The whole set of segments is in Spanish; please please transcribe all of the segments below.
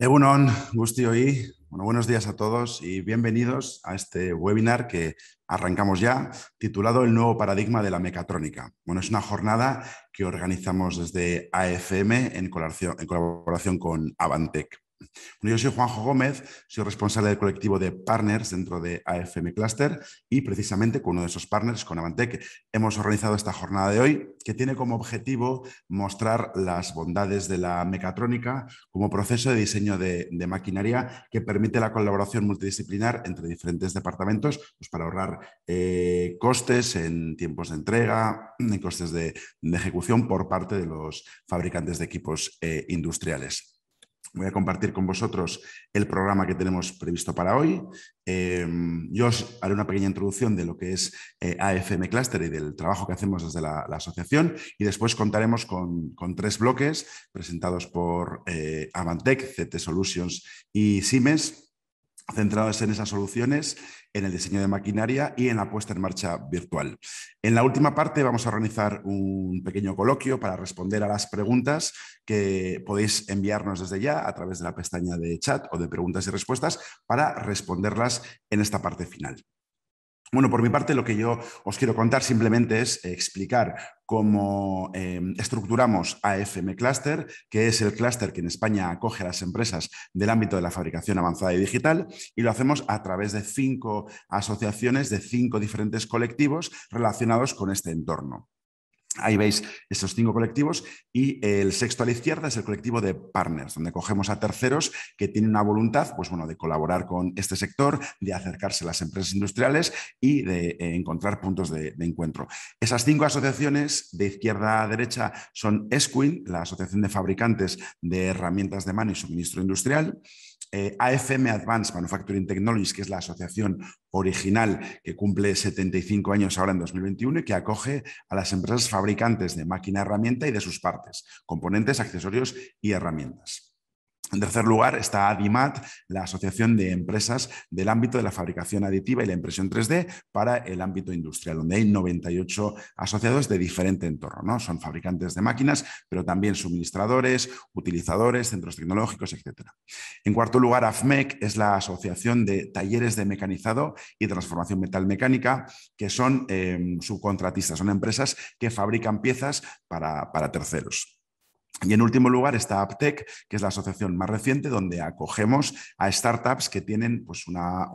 Egunon, y Bueno, buenos días a todos y bienvenidos a este webinar que arrancamos ya, titulado El nuevo paradigma de la mecatrónica. Bueno, es una jornada que organizamos desde AFM en colaboración, en colaboración con Avantec yo soy Juanjo Gómez, soy responsable del colectivo de partners dentro de AFM Cluster y precisamente con uno de esos partners, con Avantec, hemos organizado esta jornada de hoy que tiene como objetivo mostrar las bondades de la mecatrónica como proceso de diseño de, maquinaria que permite la colaboración multidisciplinar entre diferentes departamentos pues para ahorrar eh, costes en tiempos de entrega, en costes de, ejecución por parte de los fabricantes de equipos eh, industriales. Voy a compartir con vosotros el programa que tenemos previsto para hoy. Eh, yo os haré una pequeña introducción de lo que es eh, AFM Cluster y del trabajo que hacemos desde la, asociación. Y después contaremos con, tres bloques presentados por Avantech Avantec, CT Solutions y Siemens Centrados en esas soluciones, en el diseño de maquinaria y en la puesta en marcha virtual. En la última parte vamos a organizar un pequeño coloquio para responder a las preguntas que podéis enviarnos desde ya a través de la pestaña de chat o de preguntas y respuestas para responderlas en esta parte final. Bueno, por mi parte, lo que yo os quiero contar simplemente es explicar cómo em, estructuramos AFM Cluster, que es el clúster que en España acoge a las empresas del ámbito de la fabricación avanzada y digital, y lo hacemos a través de cinco asociaciones de cinco diferentes colectivos relacionados con este entorno. Ahí veis esos cinco colectivos y el sexto a la izquierda es el colectivo de partners, donde cogemos a terceros que tienen una voluntad pues de colaborar con este sector, de acercarse a las empresas industriales y de eh, encontrar puntos de, de, encuentro. Esas cinco asociaciones de izquierda a derecha son ESQUIN, la Asociación de Fabricantes de Herramientas de Mano y Suministro Industrial, eh, AFM Advanced Manufacturing Technologies, que es la asociación original que cumple 75 años ahora en 2021 y que acoge a las empresas fabricantes de máquina herramienta y de sus partes, componentes, accesorios y herramientas. En tercer lugar está ADIMAT, la Asociación de Empresas del ámbito de la fabricación aditiva y la impresión 3D para el ámbito industrial, donde hay 98 asociados de diferente entorno. ¿no? Son fabricantes de máquinas, pero también suministradores, utilizadores, centros tecnológicos, etc. En cuarto lugar, AFMEC es la Asociación de Talleres de Mecanizado y Transformación metal mecánica, que son eh, subcontratistas, son empresas que fabrican piezas para terceros. Y en último lugar está AppTech, que es la asociación más reciente donde acogemos a startups que tienen pues, una,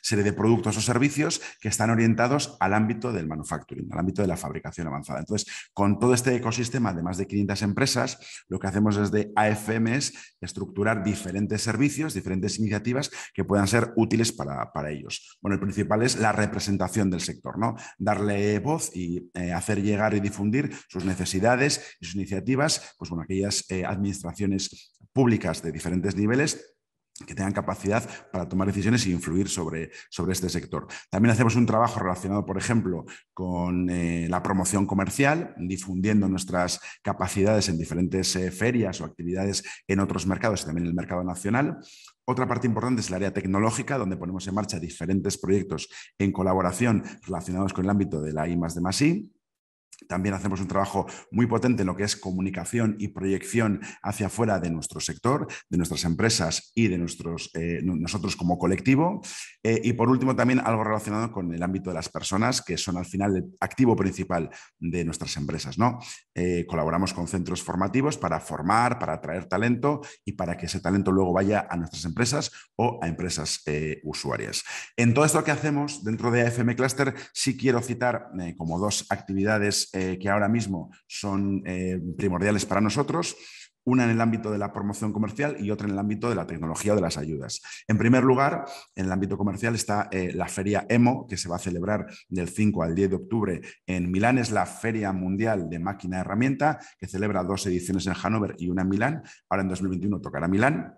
serie de productos o servicios que están orientados al ámbito del manufacturing, al ámbito de la fabricación avanzada. Entonces, con todo este ecosistema de más de 500 empresas, lo que hacemos desde AFM es estructurar diferentes servicios, diferentes iniciativas que puedan ser útiles para, ellos. Bueno, el principal es la representación del sector, ¿no? darle voz y eh, hacer llegar y difundir sus necesidades y sus iniciativas pues bueno, aquellas eh, administraciones públicas de diferentes niveles que tengan capacidad para tomar decisiones e influir sobre, este sector. También hacemos un trabajo relacionado, por ejemplo, con eh, la promoción comercial, difundiendo nuestras capacidades en diferentes eh, ferias o actividades en otros mercados y también en el mercado nacional. Otra parte importante es el área tecnológica, donde ponemos en marcha diferentes proyectos en colaboración relacionados con el ámbito de la I, +I también hacemos un trabajo muy potente en lo que es comunicación y proyección hacia afuera de nuestro sector, de nuestras empresas y de nuestros, eh, nosotros como colectivo. Eh, y por último, también algo relacionado con el ámbito de las personas, que son al final el activo principal de nuestras empresas. ¿no? Eh, colaboramos con centros formativos para formar, para atraer talento y para que ese talento luego vaya a nuestras empresas o a empresas usuarias. En todo esto que hacemos dentro de AFM Cluster, sí quiero citar como dos actividades eh, que ahora mismo son eh, primordiales para nosotros, una en el ámbito de la promoción comercial y otra en el ámbito de la tecnología o de las ayudas. En primer lugar, en el ámbito comercial está eh, la feria EMO, que se va a celebrar del 5 al 10 de octubre en Milán. Es la Feria Mundial de Máquina y Herramienta, que celebra dos ediciones en Hannover y una en Milán. Ahora en 2021 tocará Milán.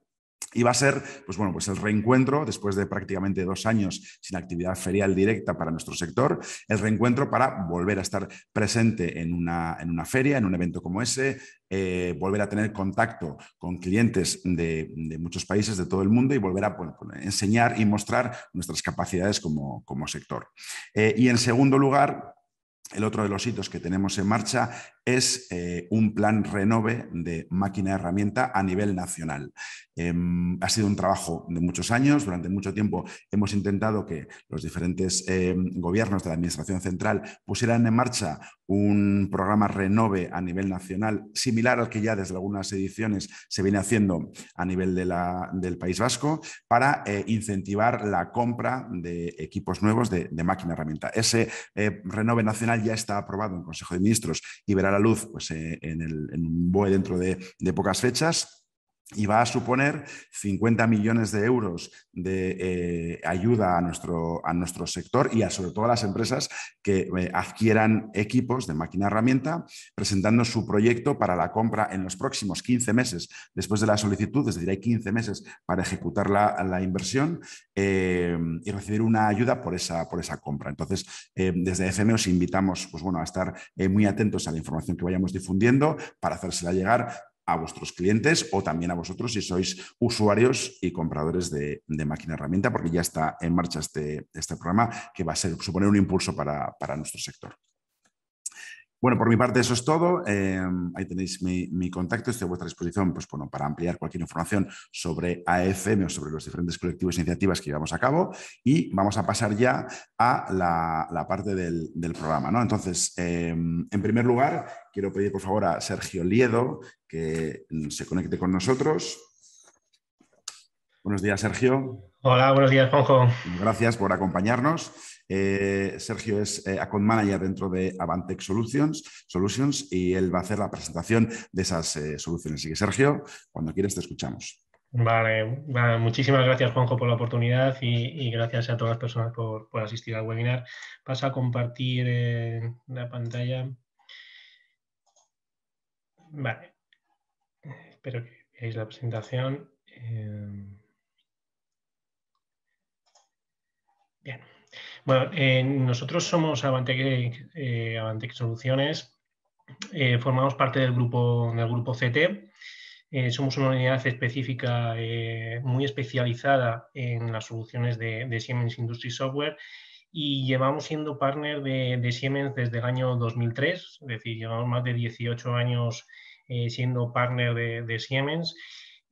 Y va a ser, pues bueno, pues el reencuentro, después de prácticamente dos años sin actividad ferial directa para nuestro sector, el reencuentro para volver a estar presente en una, en una feria, en un evento como ese, eh, volver a tener contacto con clientes de, muchos países de todo el mundo y volver a pues, enseñar y mostrar nuestras capacidades como, sector. Eh, y en segundo lugar, el otro de los hitos que tenemos en marcha es eh, un plan renove de máquina herramienta a nivel nacional. Em, ha sido un trabajo de muchos años, durante mucho tiempo hemos intentado que los diferentes em, gobiernos de la Administración Central pusieran en marcha un programa renove a nivel nacional, similar al que ya desde algunas ediciones se viene haciendo a nivel de del País Vasco, para eh, incentivar la compra de equipos nuevos de, máquina herramienta. Ese eh, renove nacional ya está aprobado en Consejo de Ministros y verá la luz pues, eh, en, el, en un BOE dentro de pocas fechas y va a suponer 50 millones de euros de eh, ayuda a nuestro, a nuestro sector y sobre todo a las empresas que eh, adquieran equipos de máquina herramienta, presentando su proyecto para la compra en los próximos 15 meses después de la solicitud, es decir, hay 15 meses para ejecutar la, inversión eh, y recibir una ayuda por esa, por esa compra. Entonces, desde FM os invitamos pues, bueno, a estar muy atentos a la información que vayamos difundiendo para hacérsela llegar a vuestros clientes o también a vosotros si sois usuarios y compradores de, máquina herramienta, porque ya está en marcha este, este programa que va a ser, suponer un impulso para, para nuestro sector. Bueno, por mi parte eso es todo. Em, ahí tenéis mi, contacto, estoy a vuestra disposición pues, para ampliar cualquier información sobre AFM o sobre los diferentes colectivos e iniciativas que llevamos a cabo. Y vamos a pasar ya a la, parte del, programa. Entonces, em, en primer lugar, quiero pedir por favor a Sergio Liedo que se conecte con nosotros. Buenos días, Sergio. Hola, buenos días, Juanjo. Gracias por acompañarnos. Eh, Sergio es eh, account manager dentro de Avantech Solutions, Solutions y él va a hacer la presentación de esas eh, soluciones. Así Sergio, cuando quieres te escuchamos. Vale, muchísimas gracias Juanjo por la oportunidad y, gracias a todas las personas por, asistir al webinar. Pasa a compartir la pantalla. Vale, espero que veáis la presentación. Bueno, nosotros somos Avantec, eh, Soluciones, eh, formamos parte del grupo, del grupo CT, eh, somos una unidad específica muy especializada en las soluciones de, Siemens Industry Software y llevamos siendo partner de, Siemens desde el año 2003, es decir, llevamos más de 18 años siendo partner de Siemens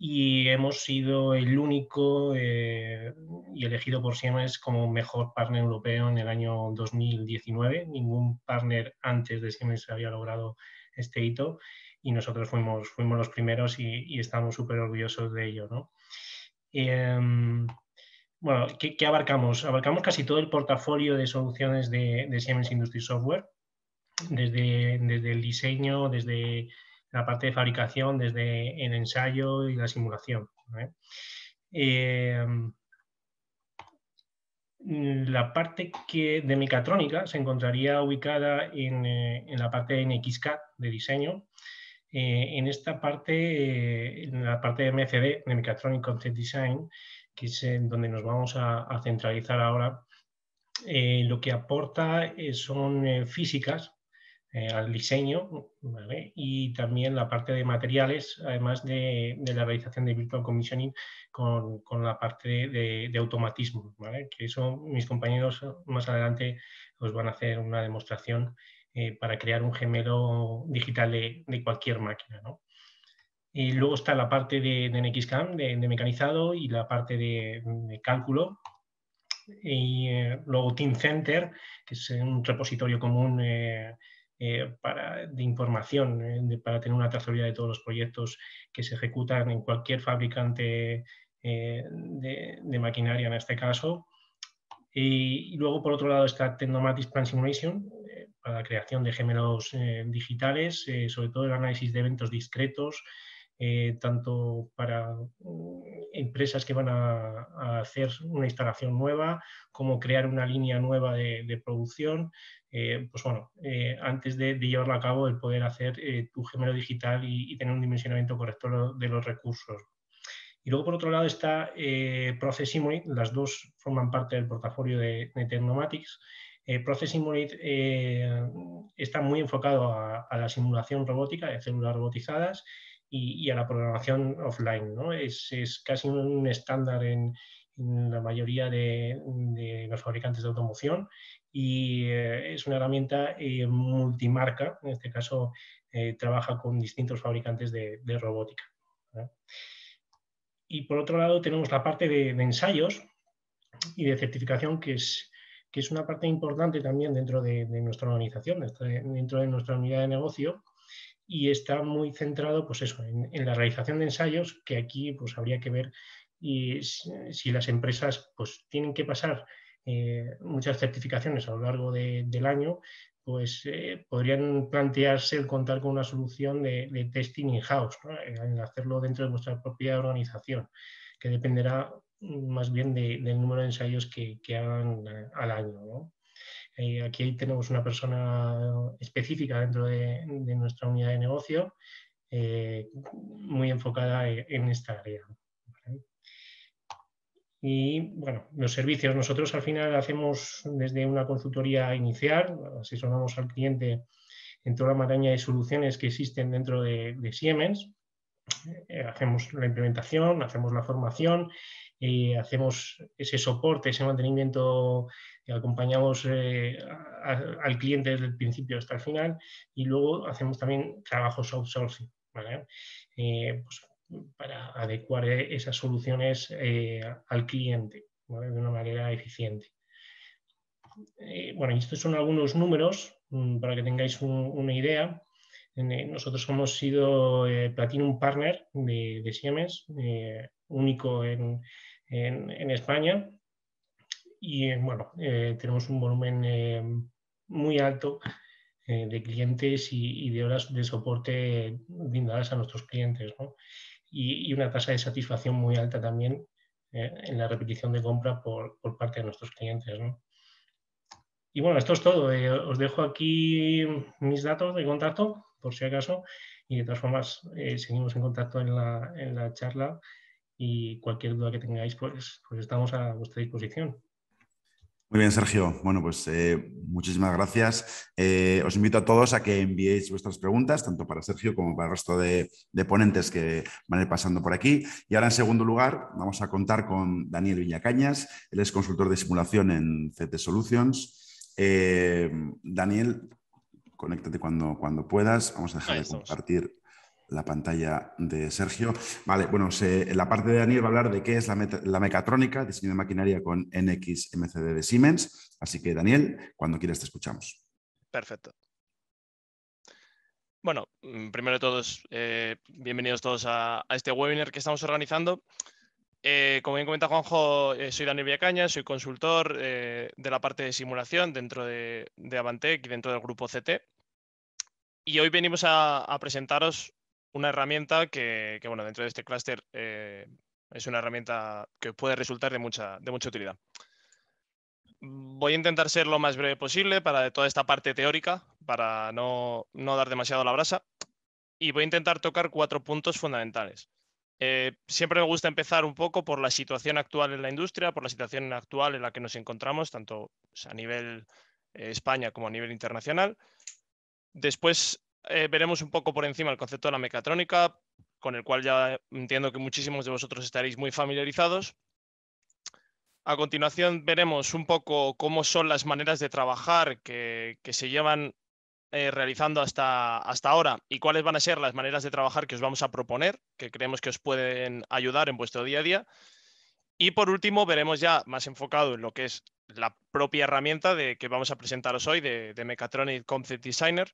y hemos sido el único eh, y elegido por Siemens como mejor partner europeo en el año 2019. Ningún partner antes de Siemens había logrado este hito y nosotros fuimos, fuimos los primeros y, estamos súper orgullosos de ello. ¿no? Em, bueno, ¿qué, abarcamos? Abarcamos casi todo el portafolio de soluciones de, de Siemens Industry Software, desde, desde el diseño, desde la parte de fabricación desde el ensayo y la simulación. Em, la parte que de mecatrónica se encontraría ubicada en, la parte de NXCAD de diseño. en esta parte, en la parte de MCD, de eh, eh, mecatronic Concept Design, que es en donde nos vamos a, centralizar ahora, eh, lo que aporta son físicas eh, al diseño y también la parte de materiales, además de, la realización de virtual commissioning con, la parte de, automatismo, que eso mis compañeros más adelante os van a hacer una demostración eh, para crear un gemelo digital de, cualquier máquina. Y luego está la parte de, de NXCAM, de, mecanizado, y la parte de, cálculo, y eh, luego Team Center, que es un repositorio común eh, para, de información eh, para tener una trazabilidad de todos los proyectos que se ejecutan en cualquier fabricante eh, de, maquinaria en este caso. Y, luego, por otro lado, está Tecnomatic Plan Simulation para la creación de gemelos digitales, sobre todo el análisis de eventos discretos eh, tanto para mm, empresas que van a, hacer una instalación nueva, como crear una línea nueva de, producción. Eh, pues bueno, eh, antes de, llevarlo a cabo, el poder hacer tu gemelo digital y, tener un dimensionamiento correcto de los recursos. Y luego, por otro lado, está Process Simulate, las dos forman parte del portafolio de, Tecnomatics. Process Simulate está muy enfocado a, a, la simulación robótica de células robotizadas y, a la programación offline. ¿no? Es, es, casi un estándar en, la mayoría de, los fabricantes de automoción y eh, es una herramienta eh, multimarca, en este caso eh, trabaja con distintos fabricantes de, robótica. Y por otro lado tenemos la parte de, ensayos y de certificación que es, que es una parte importante también dentro de nuestra organización, dentro de nuestra unidad de negocio, y está muy centrado pues eso, en, la realización de ensayos, que aquí pues, habría que ver y si, las empresas pues, tienen que pasar eh, muchas certificaciones a lo largo del año, pues eh, podrían plantearse el contar con una solución de, testing in-house, hacerlo dentro de vuestra propia organización, que dependerá más bien del número de ensayos que, hagan eh, al año. Eh, aquí tenemos una persona específica dentro de, nuestra unidad de negocio, eh, muy enfocada en esta área. Y bueno, los servicios, nosotros al final hacemos desde una consultoría inicial, asesoramos al cliente en toda la maraña de soluciones que existen dentro de Siemens, eh, hacemos la implementación, hacemos la formación, hacemos ese soporte, ese mantenimiento, acompañamos eh, al cliente desde el principio hasta el final y luego hacemos también trabajos outsourcing, eh, pues, para adecuar esas soluciones al cliente de una manera eficiente. bueno, estos son algunos números mm, para que tengáis una idea. Eh, nosotros hemos sido eh, Platinum Partner de, Siemens, eh, único en, España. Y bueno, tenemos un volumen muy alto de clientes y, de horas de soporte brindadas a nuestros clientes. Y, una tasa de satisfacción muy alta también en la repetición de compra por, parte de nuestros clientes. Y bueno, esto es todo. os dejo aquí mis datos de contacto por si acaso. Y de todas formas, eh, seguimos en contacto en la, charla y cualquier duda que tengáis, pues, pues estamos a vuestra disposición. Muy bien, Sergio. Bueno, pues eh, muchísimas gracias. Eh, os invito a todos a que enviéis vuestras preguntas, tanto para Sergio como para el resto de, ponentes que van a ir pasando por aquí. Y ahora, en segundo lugar, vamos a contar con Daniel Viñacañas. Él es consultor de simulación en CT Solutions. Daniel conéctate cuando, cuando puedas. Vamos a dejar de compartir la pantalla de Sergio. Vale, bueno, la parte de Daniel va a hablar de qué es la, mecatrónica, diseño de maquinaria con NXMCD de Siemens. Así que, Daniel, cuando quieras te escuchamos. Perfecto. Bueno, mm, primero de todos, eh, bienvenidos todos a este webinar que estamos organizando. Eh, como bien comenta Juanjo, eh, soy Daniel Villacaña, soy consultor eh, de la parte de simulación dentro de, Avantec y dentro del grupo CT. Y hoy venimos a, presentaros una herramienta que, bueno, dentro de este clúster es una herramienta que puede resultar de mucha, de mucha utilidad. Voy a intentar ser lo más breve posible para toda esta parte teórica, para no, no dar demasiado la brasa. Y voy a intentar tocar cuatro puntos fundamentales. Eh, siempre me gusta empezar un poco por la situación actual en la industria, por la situación actual en la que nos encontramos, tanto a nivel eh, España como a nivel internacional. Después eh, veremos un poco por encima el concepto de la mecatrónica, con el cual ya entiendo que muchísimos de vosotros estaréis muy familiarizados. A continuación veremos un poco cómo son las maneras de trabajar que, que se llevan eh, realizando hasta, hasta ahora y cuáles van a ser las maneras de trabajar que os vamos a proponer, que creemos que os pueden ayudar en vuestro día a día. Y por último, veremos ya más enfocado en lo que es la propia herramienta de, que vamos a presentaros hoy de, de Concept Designer.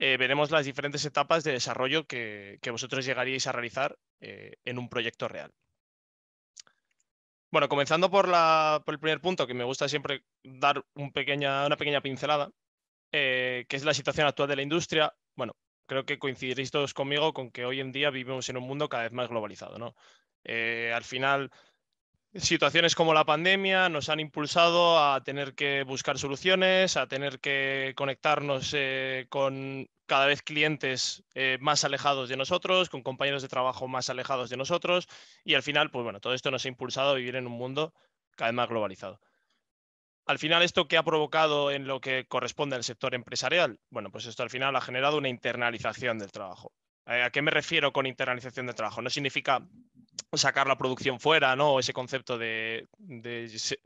Eh, veremos las diferentes etapas de desarrollo que, vosotros llegaríais a realizar eh, en un proyecto real. Bueno, comenzando por, por, el primer punto, que me gusta siempre dar pequeña, una pequeña pincelada, eh, Qué es la situación actual de la industria, bueno, creo que coincidiréis todos conmigo con que hoy en día vivimos en un mundo cada vez más globalizado, eh, al final, situaciones como la pandemia nos han impulsado a tener que buscar soluciones, a tener que conectarnos eh, con cada vez clientes más alejados de nosotros, con compañeros de trabajo más alejados de nosotros y al final, pues bueno, todo esto nos ha impulsado a vivir en un mundo cada vez más globalizado. Al final, ¿esto qué ha provocado en lo que corresponde al sector empresarial? Bueno, pues esto al final ha generado una internalización del trabajo. Eh, ¿A qué me refiero con internalización del trabajo? No significa sacar la producción fuera, ¿no? Ese concepto de,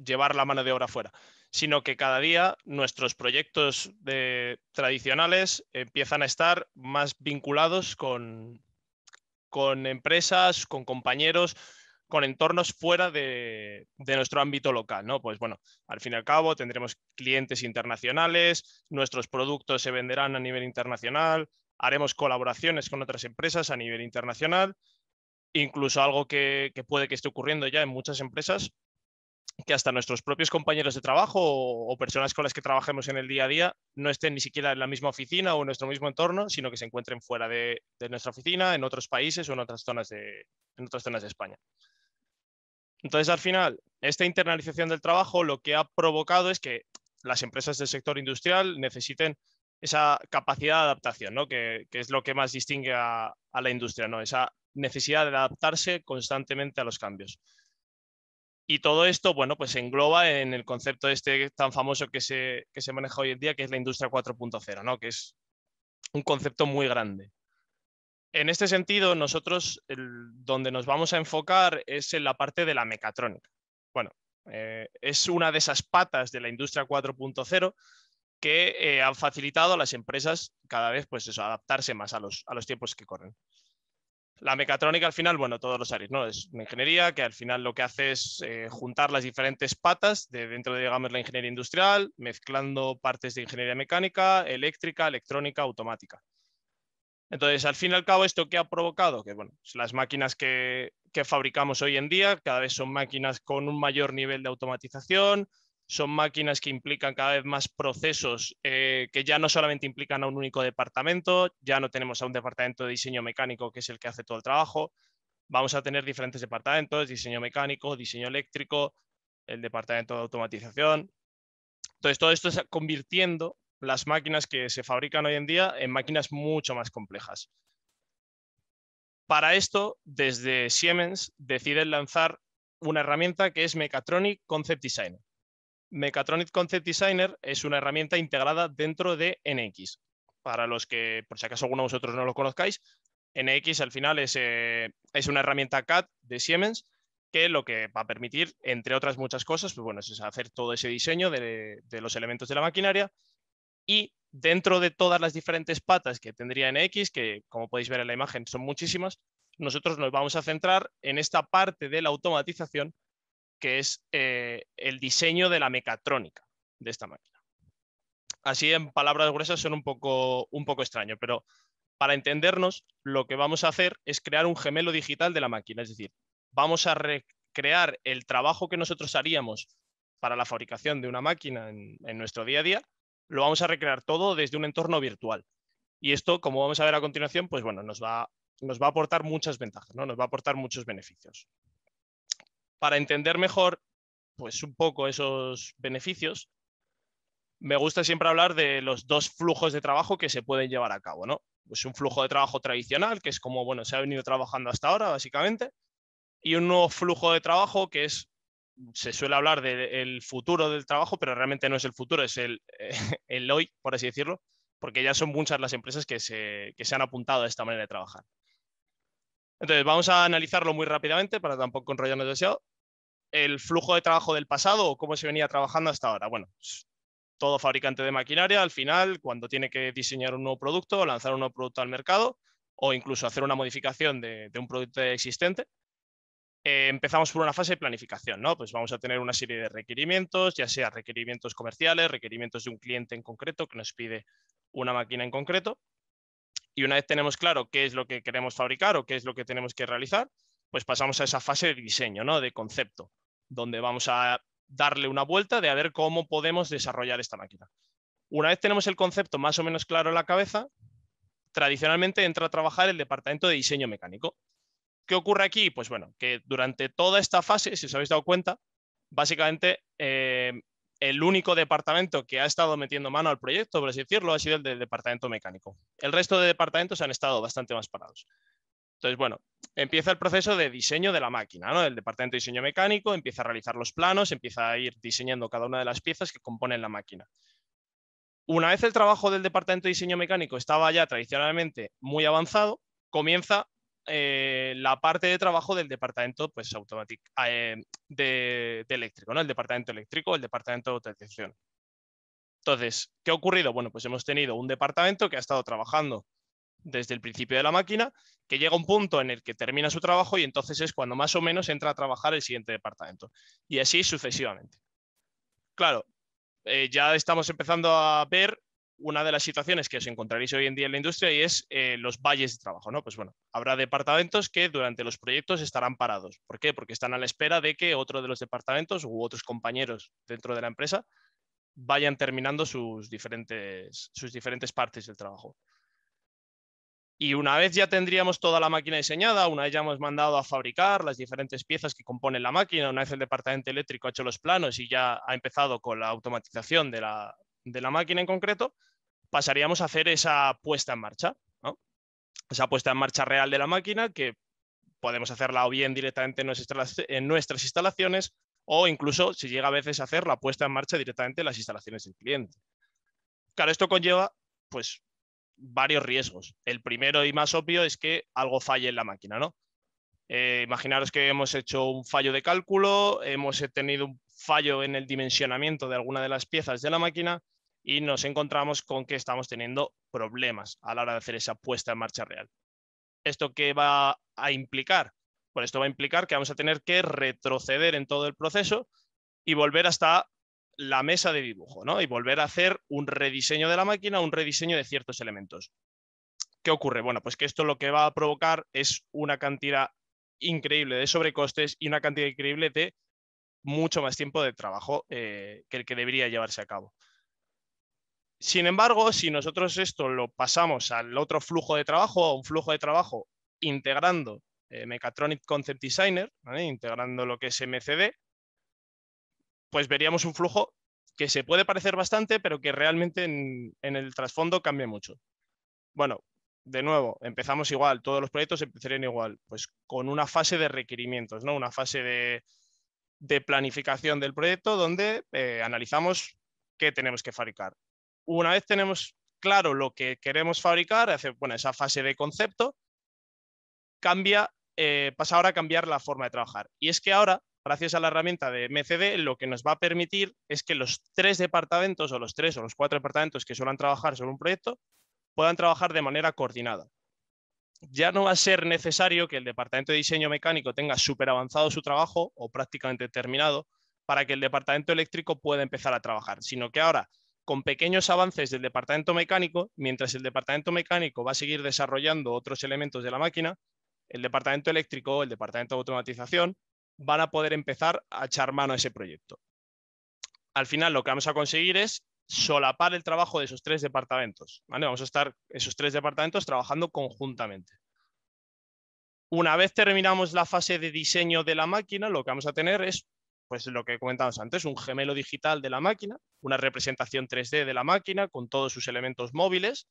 llevar la mano de obra fuera, sino que cada día nuestros proyectos tradicionales empiezan a estar más vinculados con empresas, con compañeros, con entornos fuera de, nuestro ámbito local, ¿no? Pues bueno, al fin y al cabo tendremos clientes internacionales, nuestros productos se venderán a nivel internacional, haremos colaboraciones con otras empresas a nivel internacional, incluso algo que, puede que esté ocurriendo ya en muchas empresas, que hasta nuestros propios compañeros de trabajo o, personas con las que trabajemos en el día a día no estén ni siquiera en la misma oficina o en nuestro mismo entorno, sino que se encuentren fuera de, nuestra oficina, en otros países o en otras zonas de, en otras zonas de España. Entonces, al final, esta internalización del trabajo lo que ha provocado es que las empresas del sector industrial necesiten esa capacidad de adaptación, que, es lo que más distingue a, la industria, ¿no? esa necesidad de adaptarse constantemente a los cambios. Y todo esto, bueno, pues se engloba en el concepto este tan famoso que se, que se maneja hoy en día, que es la industria 4.0, ¿no? que es un concepto muy grande. En este sentido, nosotros donde nos vamos a enfocar es en la parte de la mecatrónica. Bueno, eh, es una de esas patas de la industria 4.0 que eh, ha facilitado a las empresas cada vez pues adaptarse más a los, tiempos que corren. La mecatrónica al final, bueno, todos los áreas, ¿no? Es una ingeniería que al final lo que hace es eh, juntar las diferentes patas de dentro de, digamos, la ingeniería industrial, mezclando partes de ingeniería mecánica, eléctrica, electrónica, automática. Entonces, al fin y al cabo, ¿esto qué ha provocado? Que bueno, pues las máquinas que, fabricamos hoy en día cada vez son máquinas con un mayor nivel de automatización, son máquinas que implican cada vez más procesos eh, que ya no solamente implican a un único departamento, ya no tenemos a un departamento de diseño mecánico que es el que hace todo el trabajo, vamos a tener diferentes departamentos, diseño mecánico, diseño eléctrico, el departamento de automatización. Entonces, todo esto está convirtiendo las máquinas que se fabrican hoy en día en máquinas mucho más complejas. Para esto, desde Siemens deciden lanzar una herramienta que es Mechatronic Concept Designer. Mechatronic Concept Designer es una herramienta integrada dentro de NX. Para los que, por si acaso alguno de vosotros no lo conozcáis, NX al final es, eh, es una herramienta CAD de Siemens que lo que va a permitir, entre otras muchas cosas, pues bueno, es hacer todo ese diseño de, de los elementos de la maquinaria y dentro de todas las diferentes patas que tendría en X, que como podéis ver en la imagen son muchísimas, nosotros nos vamos a centrar en esta parte de la automatización que es eh, el diseño de la mecatrónica de esta máquina. Así en palabras gruesas son un poco, un poco extraño, pero para entendernos lo que vamos a hacer es crear un gemelo digital de la máquina, es decir, vamos a recrear el trabajo que nosotros haríamos para la fabricación de una máquina en, en nuestro día a día, lo vamos a recrear todo desde un entorno virtual. Y esto, como vamos a ver a continuación, pues bueno, nos va, nos va a aportar muchas ventajas, ¿no? nos va a aportar muchos beneficios. Para entender mejor pues un poco esos beneficios, me gusta siempre hablar de los dos flujos de trabajo que se pueden llevar a cabo, ¿no? Pues un flujo de trabajo tradicional, que es como, bueno, se ha venido trabajando hasta ahora, básicamente, y un nuevo flujo de trabajo que es se suele hablar del futuro del trabajo, pero realmente no es el futuro, es el, hoy, por así decirlo, porque ya son muchas las empresas que se, han apuntado a esta manera de trabajar. Entonces, vamos a analizarlo muy rápidamente para tampoco enrollarnos demasiado. El flujo de trabajo del pasado o cómo se venía trabajando hasta ahora. Bueno, todo fabricante de maquinaria, al final, cuando tiene que diseñar un nuevo producto lanzar un nuevo producto al mercado, o incluso hacer una modificación de un producto existente, eh, empezamos por una fase de planificación, ¿no? Pues vamos a tener una serie de requerimientos, ya sea requerimientos comerciales, requerimientos de un cliente en concreto que nos pide una máquina en concreto. Y una vez tenemos claro qué es lo que queremos fabricar o qué es lo que tenemos que realizar, pues pasamos a esa fase de diseño, ¿no? De concepto, donde vamos a darle una vuelta de a ver cómo podemos desarrollar esta máquina. Una vez tenemos el concepto más o menos claro en la cabeza, tradicionalmente entra a trabajar el departamento de diseño mecánico, ¿Qué ocurre aquí? Pues bueno, que durante toda esta fase, si os habéis dado cuenta, básicamente eh, el único departamento que ha estado metiendo mano al proyecto, por así decirlo, ha sido el del departamento mecánico. El resto de departamentos han estado bastante más parados. Entonces, bueno, empieza el proceso de diseño de la máquina, ¿no? El departamento de diseño mecánico empieza a realizar los planos, empieza a ir diseñando cada una de las piezas que componen la máquina. Una vez el trabajo del departamento de diseño mecánico estaba ya tradicionalmente muy avanzado, comienza eh, la parte de trabajo del departamento pues, eh, de, eléctrico, ¿no? el departamento eléctrico, el departamento de autorización. Entonces, ¿qué ha ocurrido? Bueno, pues hemos tenido un departamento que ha estado trabajando desde el principio de la máquina, que llega un punto en el que termina su trabajo y entonces es cuando más o menos entra a trabajar el siguiente departamento. Y así sucesivamente. Claro, eh, ya estamos empezando a ver una de las situaciones que os encontraréis hoy en día en la industria y es eh, los valles de trabajo, ¿no? Pues bueno, habrá departamentos que durante los proyectos estarán parados. ¿Por qué? Porque están a la espera de que otro de los departamentos u otros compañeros dentro de la empresa vayan terminando sus diferentes, sus diferentes partes del trabajo. Y una vez ya tendríamos toda la máquina diseñada, una vez ya hemos mandado a fabricar las diferentes piezas que componen la máquina, una vez el departamento eléctrico ha hecho los planos y ya ha empezado con la automatización de la, de la máquina en concreto, pasaríamos a hacer esa puesta en marcha, esa puesta en marcha real de la máquina que podemos hacerla o bien directamente en nuestras instalaciones o incluso si llega a veces a hacer la puesta en marcha directamente en las instalaciones del cliente. Claro, esto conlleva pues varios riesgos. El primero y más obvio es que algo falle en la máquina, ¿no? Eh, imaginaros que hemos hecho un fallo de cálculo, hemos eh, tenido un fallo en el dimensionamiento de alguna de las piezas de la máquina y nos encontramos con que estamos teniendo problemas a la hora de hacer esa puesta en marcha real. ¿Esto qué va a implicar? Pues esto va a implicar que vamos a tener que retroceder en todo el proceso y volver hasta la mesa de dibujo, ¿no? Y volver a hacer un rediseño de la máquina, un rediseño de ciertos elementos. ¿Qué ocurre? Bueno, pues que esto lo que va a provocar es una cantidad increíble de sobrecostes y una cantidad increíble de mucho más tiempo de trabajo eh, que el que debería llevarse a cabo. Sin embargo, si nosotros esto lo pasamos al otro flujo de trabajo, a un flujo de trabajo integrando eh, Mechatronic Concept Designer, integrando lo que es MCD, pues veríamos un flujo que se puede parecer bastante, pero que realmente en, el trasfondo cambia mucho. Bueno, de nuevo, empezamos igual, todos los proyectos empezarían igual, pues con una fase de requerimientos, ¿no? una fase de, planificación del proyecto donde eh, analizamos qué tenemos que fabricar una vez tenemos claro lo que queremos fabricar, hacer, esa fase de concepto, cambia, eh, pasa ahora a cambiar la forma de trabajar. Y es que ahora, gracias a la herramienta de MCD, lo que nos va a permitir es que los tres departamentos o los tres o los cuatro departamentos que suelen trabajar sobre un proyecto puedan trabajar de manera coordinada. Ya no va a ser necesario que el departamento de diseño mecánico tenga súper avanzado su trabajo o prácticamente terminado para que el departamento eléctrico pueda empezar a trabajar, sino que ahora con pequeños avances del departamento mecánico, mientras el departamento mecánico va a seguir desarrollando otros elementos de la máquina, el departamento eléctrico, el departamento de automatización, van a poder empezar a echar mano a ese proyecto. Al final lo que vamos a conseguir es solapar el trabajo de esos tres departamentos. Vamos a estar esos tres departamentos trabajando conjuntamente. Una vez terminamos la fase de diseño de la máquina, lo que vamos a tener es pues lo que comentábamos antes, un gemelo digital de la máquina, una representación 3D de la máquina con todos sus elementos móviles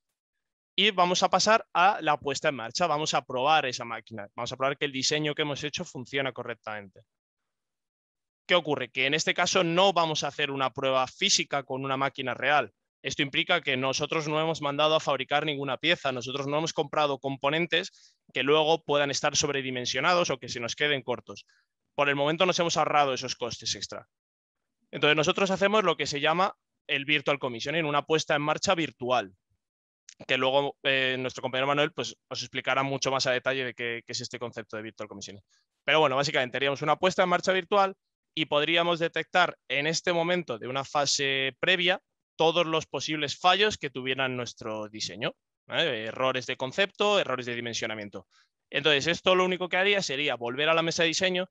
y vamos a pasar a la puesta en marcha, vamos a probar esa máquina, vamos a probar que el diseño que hemos hecho funciona correctamente. ¿Qué ocurre? Que en este caso no vamos a hacer una prueba física con una máquina real. Esto implica que nosotros no hemos mandado a fabricar ninguna pieza, nosotros no hemos comprado componentes que luego puedan estar sobredimensionados o que se nos queden cortos por el momento nos hemos ahorrado esos costes extra. Entonces nosotros hacemos lo que se llama el virtual commissioning, una puesta en marcha virtual, que luego eh, nuestro compañero Manuel pues, os explicará mucho más a detalle de qué, es este concepto de virtual commissioning. Pero bueno, básicamente haríamos una puesta en marcha virtual y podríamos detectar en este momento de una fase previa todos los posibles fallos que tuvieran nuestro diseño, errores de concepto, errores de dimensionamiento. Entonces, esto lo único que haría sería volver a la mesa de diseño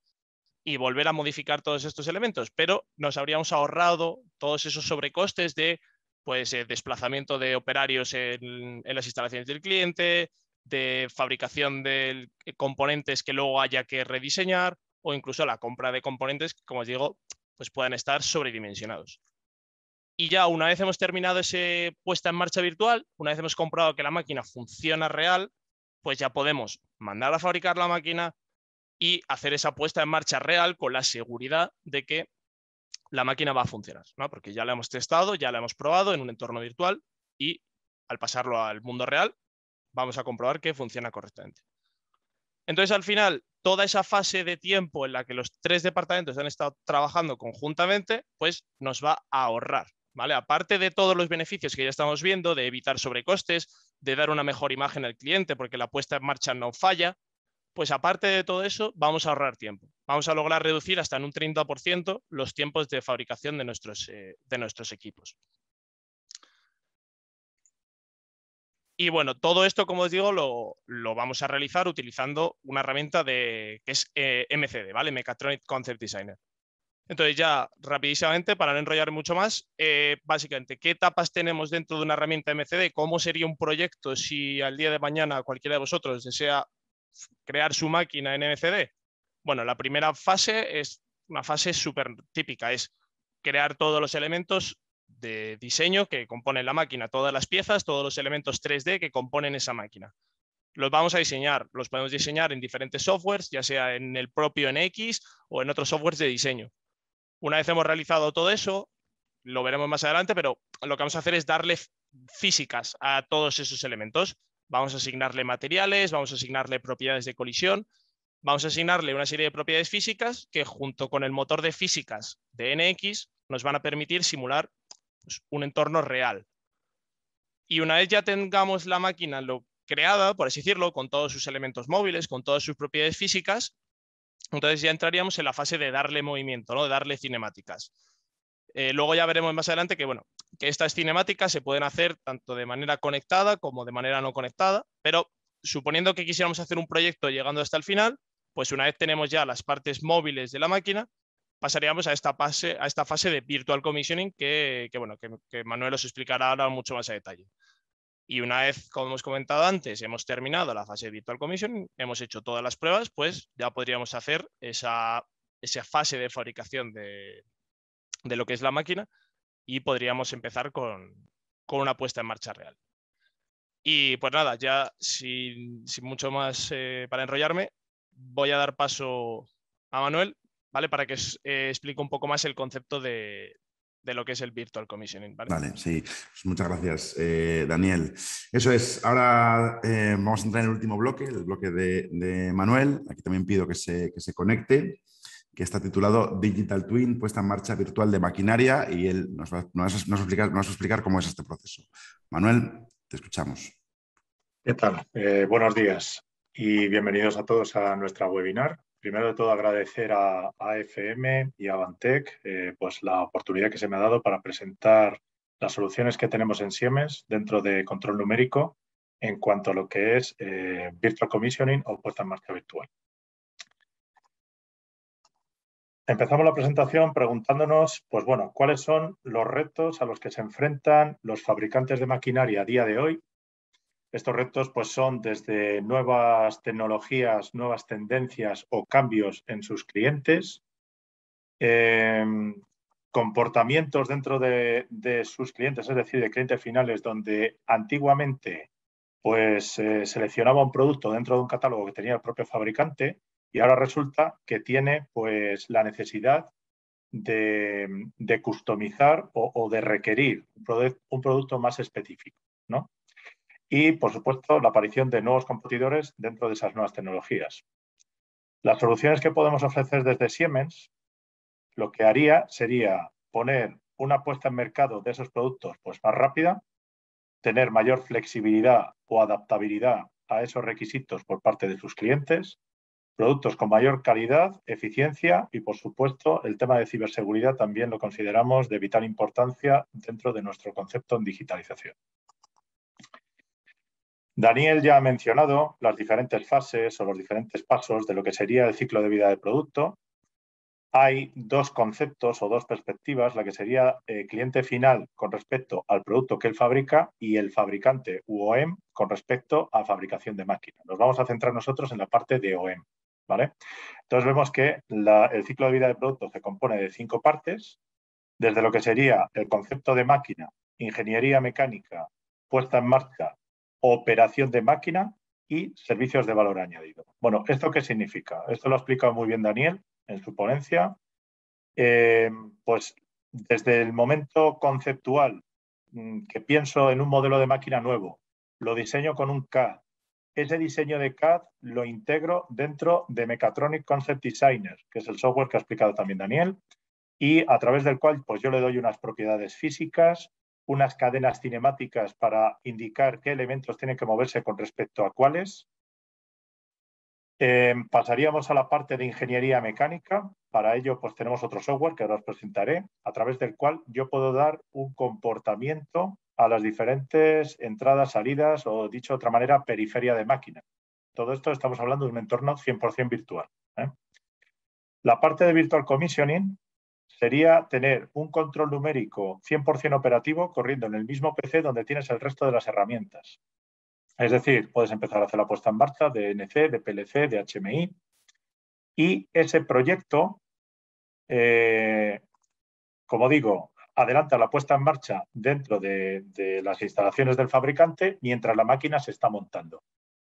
y volver a modificar todos estos elementos, pero nos habríamos ahorrado todos esos sobrecostes de pues, eh, desplazamiento de operarios en, las instalaciones del cliente, de fabricación de eh, componentes que luego haya que rediseñar o incluso la compra de componentes que, como os digo, pues puedan estar sobredimensionados. Y ya una vez hemos terminado esa puesta en marcha virtual, una vez hemos comprobado que la máquina funciona real, pues ya podemos mandar a fabricar la máquina, y hacer esa puesta en marcha real con la seguridad de que la máquina va a funcionar, ¿no? porque ya la hemos testado, ya la hemos probado en un entorno virtual y al pasarlo al mundo real vamos a comprobar que funciona correctamente. Entonces, al final, toda esa fase de tiempo en la que los tres departamentos han estado trabajando conjuntamente, pues nos va a ahorrar, ¿vale? Aparte de todos los beneficios que ya estamos viendo, de evitar sobrecostes, de dar una mejor imagen al cliente porque la puesta en marcha no falla, pues aparte de todo eso, vamos a ahorrar tiempo. Vamos a lograr reducir hasta en un 30% los tiempos de fabricación de nuestros, eh, de nuestros equipos. Y bueno, todo esto, como os digo, lo, vamos a realizar utilizando una herramienta de, que es eh, MCD, ¿vale? Mechatronic Concept Designer. Entonces ya rapidísimamente, para no enrollar mucho más, eh, básicamente, ¿qué etapas tenemos dentro de una herramienta MCD? ¿Cómo sería un proyecto si al día de mañana cualquiera de vosotros desea crear su máquina en mcd Bueno, la primera fase es una fase súper típica, es crear todos los elementos de diseño que componen la máquina, todas las piezas, todos los elementos 3D que componen esa máquina. Los vamos a diseñar, los podemos diseñar en diferentes softwares, ya sea en el propio NX o en otros softwares de diseño. Una vez hemos realizado todo eso, lo veremos más adelante, pero lo que vamos a hacer es darle físicas a todos esos elementos. Vamos a asignarle materiales, vamos a asignarle propiedades de colisión, vamos a asignarle una serie de propiedades físicas que junto con el motor de físicas de NX nos van a permitir simular pues, un entorno real. Y una vez ya tengamos la máquina lo creada, por así decirlo, con todos sus elementos móviles, con todas sus propiedades físicas, entonces ya entraríamos en la fase de darle movimiento, ¿no? de darle cinemáticas. Eh, luego ya veremos más adelante que, bueno, que estas cinemáticas se pueden hacer tanto de manera conectada como de manera no conectada, pero suponiendo que quisiéramos hacer un proyecto llegando hasta el final, pues una vez tenemos ya las partes móviles de la máquina, pasaríamos a esta fase, a esta fase de virtual commissioning que, bueno, que, Manuel os explicará ahora mucho más a detalle. Y una vez, como hemos comentado antes, hemos terminado la fase de virtual commissioning, hemos hecho todas las pruebas, pues ya podríamos hacer esa, esa fase de fabricación de, de lo que es la máquina y podríamos empezar con, una puesta en marcha real. Y pues nada, ya sin, mucho más eh, para enrollarme, voy a dar paso a Manuel, ¿vale? Para que eh, explique un poco más el concepto de, lo que es el Virtual Commissioning. Vale, sí. Pues muchas gracias, eh, Daniel. Eso es. Ahora vamos a entrar en el último bloque, el bloque de, Manuel. Aquí también pido que se, que se conecte que está titulado Digital Twin, puesta en marcha virtual de maquinaria, y él nos va, nos, a explicar cómo es este proceso. Manuel, te escuchamos. ¿Qué tal? Eh, buenos días y bienvenidos a todos a nuestra webinar. Primero de todo, agradecer a AFM y a Bantec eh, pues la oportunidad que se me ha dado para presentar las soluciones que tenemos en Siemens dentro de control numérico en cuanto a lo que es eh, Virtual Commissioning o puesta en marcha virtual. Empezamos la presentación preguntándonos, pues bueno, cuáles son los retos a los que se enfrentan los fabricantes de maquinaria a día de hoy. Estos retos pues son desde nuevas tecnologías, nuevas tendencias o cambios en sus clientes, em, comportamientos dentro de, sus clientes, es decir, de clientes finales, donde antiguamente pues eh, seleccionaba un producto dentro de un catálogo que tenía el propio fabricante y ahora resulta que tiene pues la necesidad de, de customizar o, de requerir un, producto más específico, Y, por supuesto, la aparición de nuevos competidores dentro de esas nuevas tecnologías. Las soluciones que podemos ofrecer desde Siemens, lo que haría sería poner una puesta en mercado de esos productos pues, más rápida, tener mayor flexibilidad o adaptabilidad a esos requisitos por parte de sus clientes, Productos con mayor calidad, eficiencia y, por supuesto, el tema de ciberseguridad también lo consideramos de vital importancia dentro de nuestro concepto en digitalización. Daniel ya ha mencionado las diferentes fases o los diferentes pasos de lo que sería el ciclo de vida del producto. Hay dos conceptos o dos perspectivas, la que sería eh, cliente final con respecto al producto que él fabrica y el fabricante u OEM con respecto a fabricación de máquina. Nos vamos a centrar nosotros en la parte de OEM. Entonces vemos que el ciclo de vida del producto se compone de cinco partes, desde lo que sería el concepto de máquina, ingeniería mecánica, puesta en marcha, operación de máquina y servicios de valor añadido. Bueno, ¿esto qué significa? Esto lo ha explicado muy bien Daniel en su ponencia. Eh, pues desde el momento conceptual mm, que pienso en un modelo de máquina nuevo, lo diseño con un K ese diseño de CAD lo integro dentro de Mechatronic Concept Designer, que es el software que ha explicado también Daniel, y a través del cual pues, yo le doy unas propiedades físicas, unas cadenas cinemáticas para indicar qué elementos tienen que moverse con respecto a cuáles. Eh, pasaríamos a la parte de ingeniería mecánica. Para ello, pues tenemos otro software que ahora os presentaré, a través del cual yo puedo dar un comportamiento a las diferentes entradas, salidas o, dicho de otra manera, periferia de máquina. Todo esto estamos hablando de un entorno 100% virtual. ¿eh? La parte de Virtual Commissioning sería tener un control numérico 100% operativo corriendo en el mismo PC donde tienes el resto de las herramientas. Es decir, puedes empezar a hacer la puesta en marcha de NC, de PLC, de HMI y ese proyecto eh, como digo, adelanta la puesta en marcha dentro de, las instalaciones del fabricante mientras la máquina se está montando.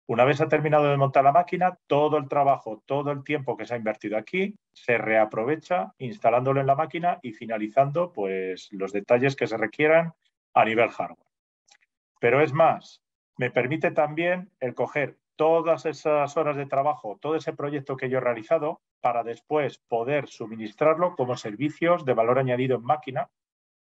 Una vez ha terminado de montar la máquina, todo el trabajo, todo el tiempo que se ha invertido aquí, se reaprovecha instalándolo en la máquina y finalizando pues, los detalles que se requieran a nivel hardware. Pero es más, me permite también el coger todas esas horas de trabajo, todo ese proyecto que yo he realizado, para después poder suministrarlo como servicios de valor añadido en máquina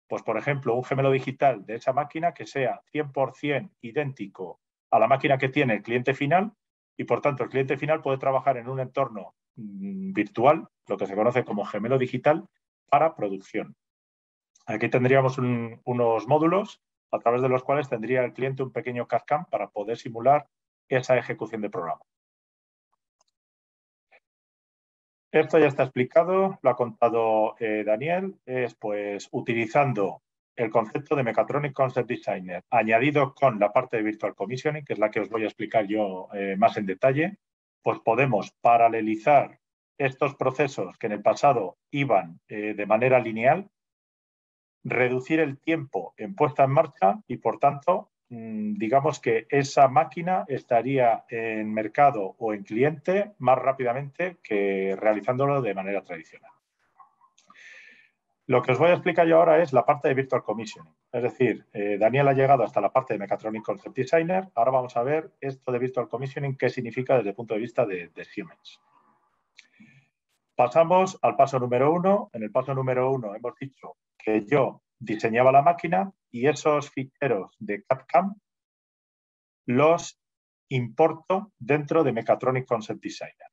pues por ejemplo, un gemelo digital de esa máquina que sea 100% idéntico a la máquina que tiene el cliente final y por tanto el cliente final puede trabajar en un entorno mm, virtual, lo que se conoce como gemelo digital, para producción. Aquí tendríamos unos módulos a través de los cuales tendría el cliente un pequeño CAD-CAM para poder simular esa ejecución de programa. Esto ya está explicado, lo ha contado eh, Daniel, es pues utilizando el concepto de Mechatronic Concept Designer, añadido con la parte de Virtual Commissioning, que es la que os voy a explicar yo eh, más en detalle, pues podemos paralelizar estos procesos que en el pasado iban eh, de manera lineal, reducir el tiempo en puesta en marcha y, por tanto, Mm, digamos que esa máquina estaría en mercado o en cliente más rápidamente que realizándolo de manera tradicional. Lo que os voy a explicar yo ahora es la parte de Virtual Commissioning. Es decir, eh, Daniel ha llegado hasta la parte de Mechatronic Concept Designer. Ahora vamos a ver esto de Virtual Commissioning, qué significa desde el punto de vista de, de Siemens. Pasamos al paso número uno. En el paso número uno hemos dicho que yo diseñaba la máquina, y esos ficheros de CAPCAM los importo dentro de Mechatronic Concept Designer.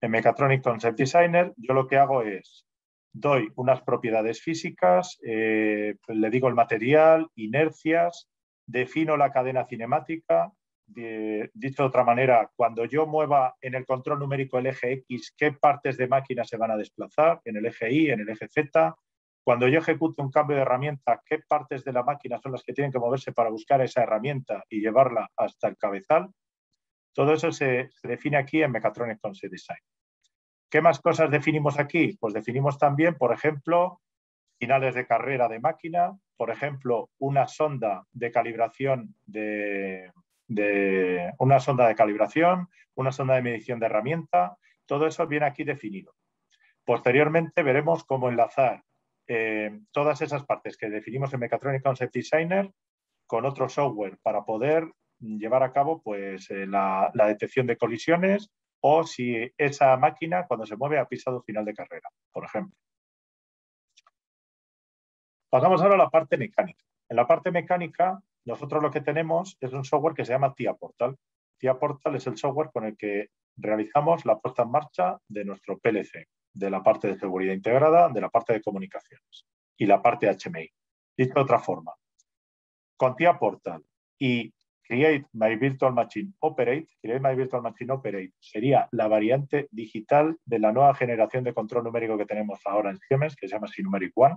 En Mechatronic Concept Designer yo lo que hago es doy unas propiedades físicas, eh, le digo el material, inercias, defino la cadena cinemática. dicho de otra manera, cuando yo mueva en el control numérico el eje X, qué partes de máquina se van a desplazar, en el eje Y, en el eje Z, cuando yo ejecuto un cambio de herramienta, ¿qué partes de la máquina son las que tienen que moverse para buscar esa herramienta y llevarla hasta el cabezal? Todo eso se, define aquí en Mechatronic Concept Design. ¿Qué más cosas definimos aquí? Pues definimos también, por ejemplo, finales de carrera de máquina, por ejemplo, una sonda de calibración de, de, una sonda de calibración, una sonda de medición de herramienta, todo eso viene aquí definido. Posteriormente veremos cómo enlazar eh, todas esas partes que definimos en Mechatronic Concept Designer con otro software para poder llevar a cabo pues, eh, la, la, detección de colisiones o si esa máquina cuando se mueve ha pisado final de carrera, por ejemplo. Pasamos ahora a la parte mecánica. En la parte mecánica, nosotros lo que tenemos es un software que se llama TIA Portal. TIA Portal es el software con el que realizamos la puesta en marcha de nuestro PLC de la parte de seguridad integrada, de la parte de comunicaciones y la parte HMI. Dicho de otra forma, con Portal y Create My Virtual Machine Operate, Create My Virtual Machine Operate sería la variante digital de la nueva generación de control numérico que tenemos ahora en Siemens, que se llama Sinumeric One.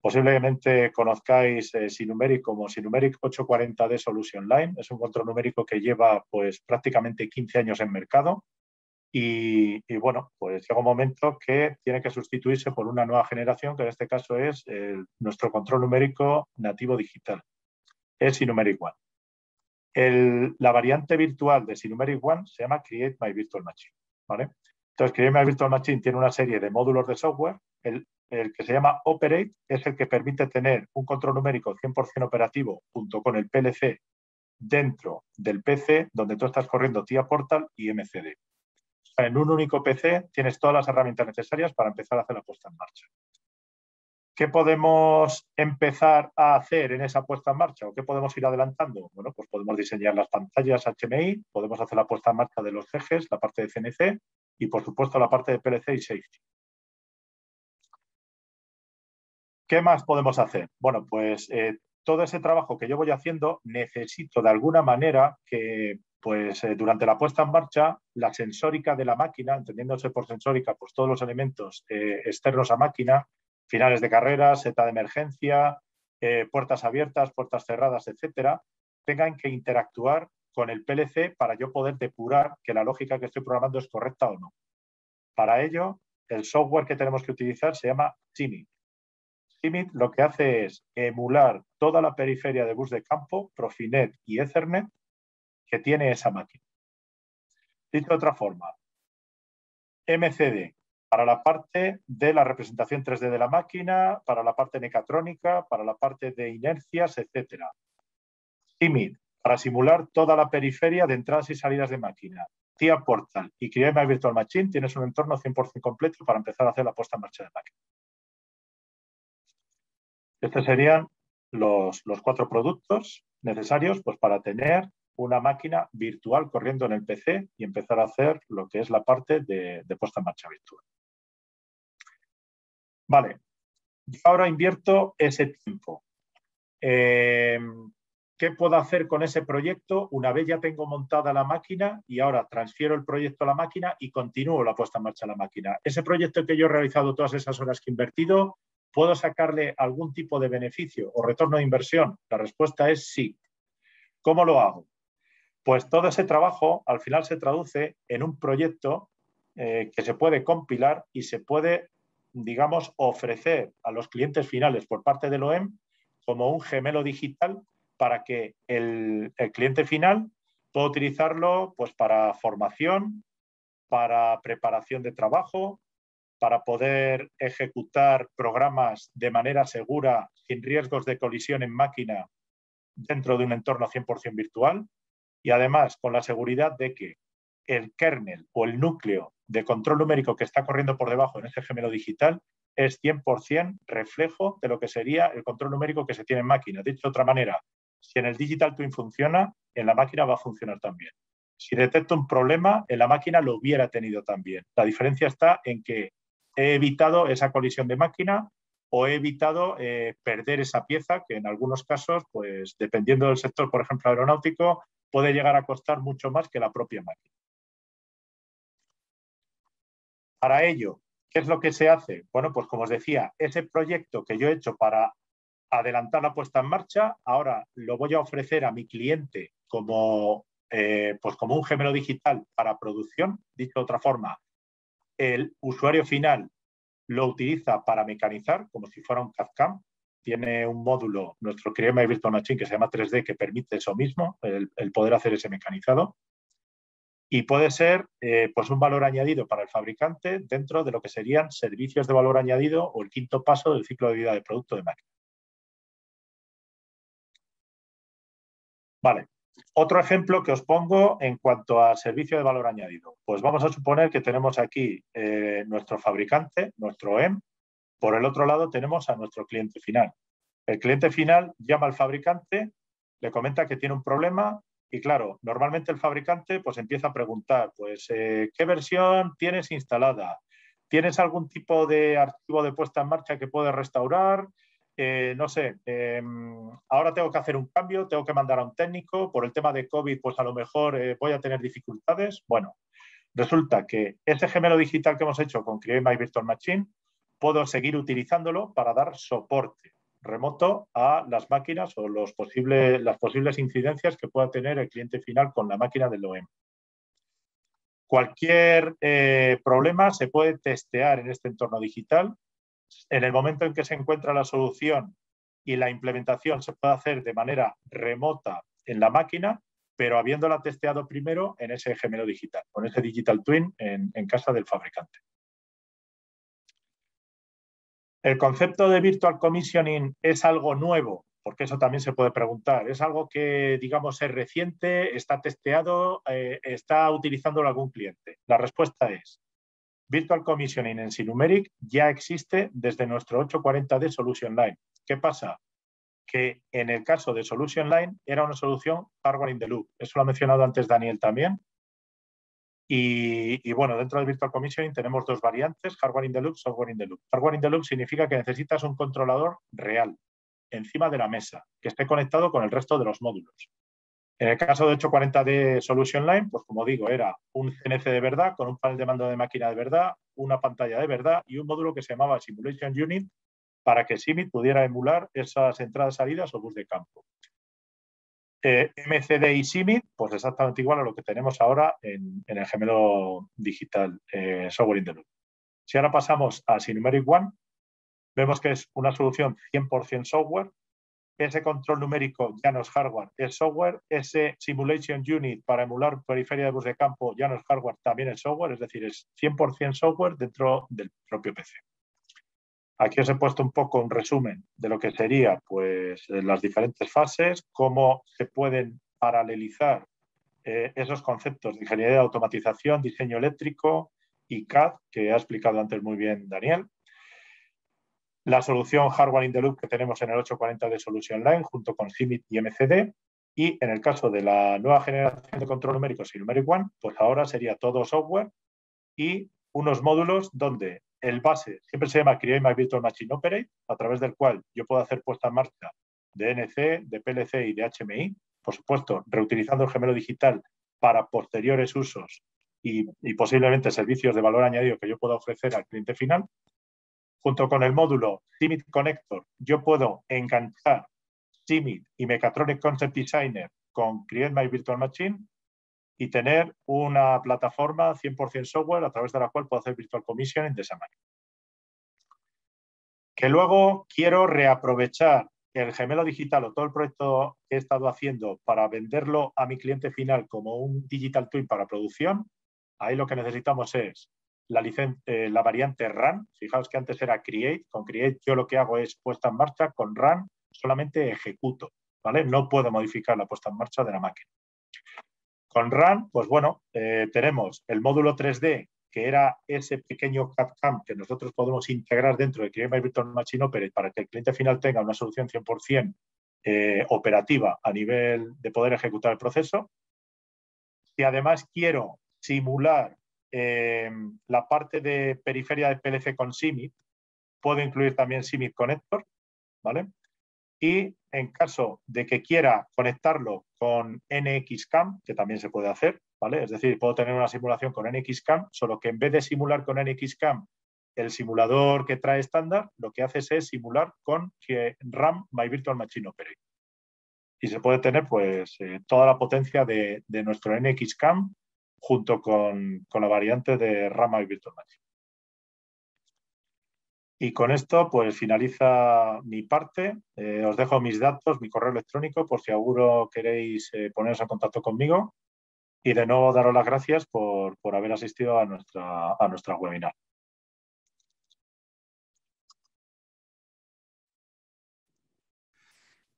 Posiblemente conozcáis eh, Sinumeric como Sinumeric 840D Solution Line. Es un control numérico que lleva pues, prácticamente 15 años en mercado y, bueno, pues llega un momento que tiene que sustituirse por una nueva generación, que en este caso es nuestro control numérico nativo digital, es Sinumeric One. la variante virtual de Sinumeric One se llama Create My Virtual Machine. Entonces, Create My Virtual Machine tiene una serie de módulos de software. El, el que se llama Operate es el que permite tener un control numérico 100% operativo junto con el PLC dentro del PC, donde tú estás corriendo TIA Portal y MCD en un único PC tienes todas las herramientas necesarias para empezar a hacer la puesta en marcha. ¿Qué podemos empezar a hacer en esa puesta en marcha o qué podemos ir adelantando? Bueno, pues podemos diseñar las pantallas HMI, podemos hacer la puesta en marcha de los ejes, la parte de CNC y, por supuesto, la parte de PLC y Safety. ¿Qué más podemos hacer? Bueno, pues eh, todo ese trabajo que yo voy haciendo, necesito de alguna manera que, pues, eh, durante la puesta en marcha, la sensórica de la máquina, entendiéndose por sensórica, pues todos los elementos eh, externos a máquina, finales de carrera, seta de emergencia, eh, puertas abiertas, puertas cerradas, etcétera, tengan que interactuar con el PLC para yo poder depurar que la lógica que estoy programando es correcta o no. Para ello, el software que tenemos que utilizar se llama Chini, Simit lo que hace es emular toda la periferia de bus de campo, Profinet y Ethernet que tiene esa máquina. Dicho de otra forma, MCD para la parte de la representación 3D de la máquina, para la parte mecatrónica, para la parte de inercias, etc. Simit para simular toda la periferia de entradas y salidas de máquina. TIA Portal y CRIAMA Virtual Machine tienes un entorno 100% completo para empezar a hacer la puesta en marcha de máquina. Estos serían los, cuatro productos necesarios pues, para tener una máquina virtual corriendo en el PC y empezar a hacer lo que es la parte de, puesta en marcha virtual. Vale, yo ahora invierto ese tiempo. Em, ¿Qué puedo hacer con ese proyecto una vez ya tengo montada la máquina y ahora transfiero el proyecto a la máquina y continúo la puesta en marcha de la máquina? Ese proyecto que yo he realizado todas esas horas que he invertido, ¿Puedo sacarle algún tipo de beneficio o retorno de inversión? La respuesta es sí. ¿Cómo lo hago? Pues todo ese trabajo al final se traduce en un proyecto eh, que se puede compilar y se puede, digamos, ofrecer a los clientes finales por parte del OEM como un gemelo digital para que el, el cliente final pueda utilizarlo pues, para formación, para preparación de trabajo, para poder ejecutar programas de manera segura, sin riesgos de colisión en máquina, dentro de un entorno 100% virtual. Y además, con la seguridad de que el kernel o el núcleo de control numérico que está corriendo por debajo en ese gemelo digital es 100% reflejo de lo que sería el control numérico que se tiene en máquina. Dicho de otra manera, si en el Digital Twin funciona, en la máquina va a funcionar también. Si detecto un problema, en la máquina lo hubiera tenido también. La diferencia está en que he evitado esa colisión de máquina o he evitado eh, perder esa pieza que en algunos casos, pues dependiendo del sector, por ejemplo, aeronáutico, puede llegar a costar mucho más que la propia máquina. Para ello, ¿qué es lo que se hace? Bueno, pues como os decía, ese proyecto que yo he hecho para adelantar la puesta en marcha, ahora lo voy a ofrecer a mi cliente como, eh, pues como un gemelo digital para producción. Dicho de otra forma, el usuario final lo utiliza para mecanizar, como si fuera un cad Tiene un módulo, nuestro crema Virtual Machine, que se llama 3D, que permite eso mismo, el, poder hacer ese mecanizado. Y puede ser eh, pues un valor añadido para el fabricante dentro de lo que serían servicios de valor añadido o el quinto paso del ciclo de vida del producto de máquina. Vale, otro ejemplo que os pongo en cuanto al servicio de valor añadido. Pues vamos a suponer que tenemos aquí eh, nuestro fabricante, nuestro EM. Por el otro lado tenemos a nuestro cliente final. El cliente final llama al fabricante, le comenta que tiene un problema y claro, normalmente el fabricante pues empieza a preguntar, pues, eh, ¿qué versión tienes instalada? ¿Tienes algún tipo de archivo de puesta en marcha que puedes restaurar? Eh, no sé, em, ahora tengo que hacer un cambio, tengo que mandar a un técnico, por el tema de COVID, pues a lo mejor eh, voy a tener dificultades. Bueno, resulta que este gemelo digital que hemos hecho con Create My Virtual Machine, puedo seguir utilizándolo para dar soporte remoto a las máquinas o los posibles, las posibles incidencias que pueda tener el cliente final con la máquina del OEM. Cualquier eh, problema se puede testear en este entorno digital en el momento en que se encuentra la solución y la implementación se puede hacer de manera remota en la máquina, pero habiéndola testeado primero en ese gemelo digital, con ese digital twin en, casa del fabricante. El concepto de virtual commissioning es algo nuevo, porque eso también se puede preguntar. ¿Es algo que, digamos, es reciente, está testeado, eh, está utilizándolo algún cliente? La respuesta es, Virtual Commissioning en Sinumeric ya existe desde nuestro 840D Solution Line. ¿Qué pasa? Que en el caso de Solution Line era una solución hardware in the loop. Eso lo ha mencionado antes Daniel también. Y, bueno, dentro de Virtual Commissioning tenemos dos variantes, hardware in the loop, software in the loop. Hardware in the loop significa que necesitas un controlador real, encima de la mesa, que esté conectado con el resto de los módulos. En el caso de 840D Solution Line, pues como digo, era un CNC de verdad con un panel de mando de máquina de verdad, una pantalla de verdad y un módulo que se llamaba Simulation Unit para que Simit pudiera emular esas entradas, salidas o bus de campo. Eh, MCD y Simit, pues exactamente igual a lo que tenemos ahora en, el gemelo digital eh, Software in Si ahora pasamos a Sinumeric One, vemos que es una solución 100% software, ese control numérico ya no es hardware, es software, ese simulation unit para emular periferia de bus de campo ya no es hardware, también es software, es decir, es 100% software dentro del propio PC. Aquí os he puesto un poco un resumen de lo que sería pues, las diferentes fases, cómo se pueden paralelizar eh, esos conceptos de ingeniería de automatización, diseño eléctrico y CAD, que ha explicado antes muy bien Daniel, la solución hardware in the loop que tenemos en el 840 de Solution Line junto con CIMIT y MCD. Y en el caso de la nueva generación de control numérico C-Numeric One, pues ahora sería todo software y unos módulos donde el base siempre se llama Create My Virtual Machine Operate, a través del cual yo puedo hacer puesta en marcha de NC, de PLC y de HMI, por supuesto, reutilizando el gemelo digital para posteriores usos y posiblemente servicios de valor añadido que yo pueda ofrecer al cliente final. Junto con el módulo Simit Connector, yo puedo enganchar Simit y Mechatronic Concept Designer con Create My Virtual Machine y tener una plataforma 100% software a través de la cual puedo hacer virtual commissioning de esa manera. Que luego quiero reaprovechar el gemelo digital o todo el proyecto que he estado haciendo para venderlo a mi cliente final como un digital twin para producción, ahí lo que necesitamos es eh, la, variante run. Fijaos que antes era create. Con create yo lo que hago es puesta en marcha. Con run solamente ejecuto. ¿vale? No puedo modificar la puesta en marcha de la máquina. Con run, pues bueno, eh, tenemos el módulo 3D, que era ese pequeño cad que nosotros podemos integrar dentro de Create My Virtual Machine Operate para que el cliente final tenga una solución 100% eh, operativa a nivel de poder ejecutar el proceso. Si además quiero simular eh, la parte de periferia de PLC con SIMIT, puedo incluir también SIMIT Connector, ¿vale? Y en caso de que quiera conectarlo con NXCAM, que también se puede hacer, ¿vale? Es decir, puedo tener una simulación con NXCAM, solo que en vez de simular con NXCAM el simulador que trae estándar, lo que haces es simular con que RAM My Virtual Machine Operator Y se puede tener pues eh, toda la potencia de, de nuestro NXCAM junto con, la variante de Rama y Virtual Y con esto, pues finaliza mi parte. Eh, os dejo mis datos, mi correo electrónico, por si alguno queréis eh, poneros en contacto conmigo. Y de nuevo, daros las gracias por, haber asistido a nuestra, a webinar.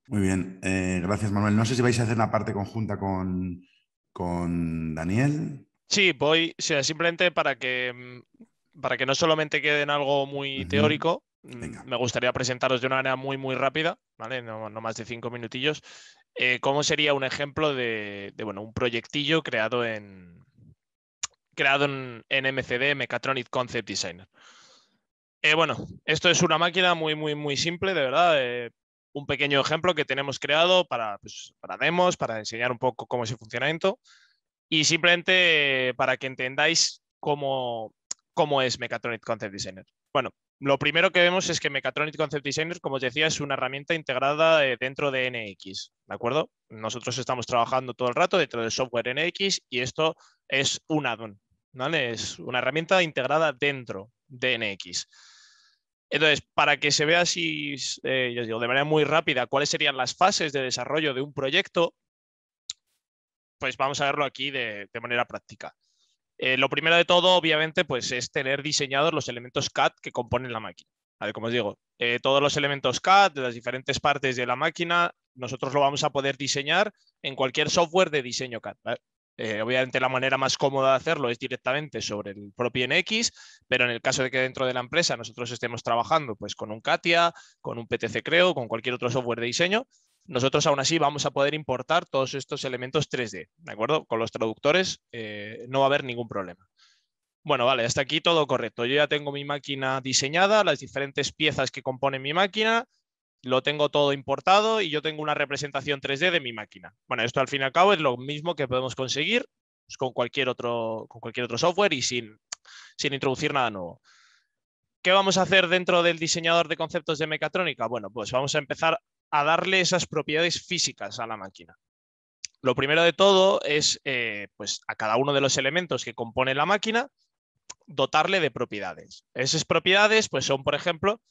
Muy bien, eh, gracias Manuel. No sé si vais a hacer la parte conjunta con, con Daniel. Sí, voy, sea, simplemente para que, mm, para que no solamente quede en algo muy teórico, mm, me gustaría presentaros de una manera muy, muy rápida, ¿vale? No, más de cinco minutillos, eh, cómo sería un ejemplo de, de, bueno, un proyectillo creado en, creado en, MCD, Mechatronic Concept Designer. Eh, bueno, esto es una máquina muy, muy, muy simple, de verdad. Eh, un pequeño ejemplo que tenemos creado para, pues, para demos, para enseñar un poco cómo es el funcionamiento y simplemente eh, para que entendáis cómo, cómo es Mechatronic Concept Designer. Bueno, lo primero que vemos es que Mechatronic Concept Designer, como os decía, es una herramienta integrada eh, dentro de NX, ¿de acuerdo? Nosotros estamos trabajando todo el rato dentro del software NX y esto es un add-on, ¿vale? Es una herramienta integrada dentro de NX. Entonces, para que se vea así, eh, yo digo, de manera muy rápida, cuáles serían las fases de desarrollo de un proyecto, pues vamos a verlo aquí de, manera práctica. Eh, lo primero de todo, obviamente, pues es tener diseñados los elementos CAD que componen la máquina. como os digo, eh, todos los elementos CAD de las diferentes partes de la máquina, nosotros lo vamos a poder diseñar en cualquier software de diseño CAD. Eh, obviamente la manera más cómoda de hacerlo es directamente sobre el propio NX, pero en el caso de que dentro de la empresa nosotros estemos trabajando pues, con un Katia, con un PTC Creo, con cualquier otro software de diseño, nosotros aún así vamos a poder importar todos estos elementos 3D, ¿de acuerdo? Con los traductores eh, no va a haber ningún problema. Bueno, vale, hasta aquí todo correcto. Yo ya tengo mi máquina diseñada, las diferentes piezas que componen mi máquina, lo tengo todo importado y yo tengo una representación 3D de mi máquina. Bueno, esto al fin y al cabo es lo mismo que podemos conseguir pues, con cualquier otro, con cualquier otro software y sin, introducir nada nuevo. ¿Qué vamos a hacer dentro del diseñador de conceptos de mecatrónica? Bueno, pues vamos a empezar a darle esas propiedades físicas a la máquina. Lo primero de todo es eh, pues a cada uno de los elementos que compone la máquina dotarle de propiedades. Esas propiedades pues son, por ejemplo,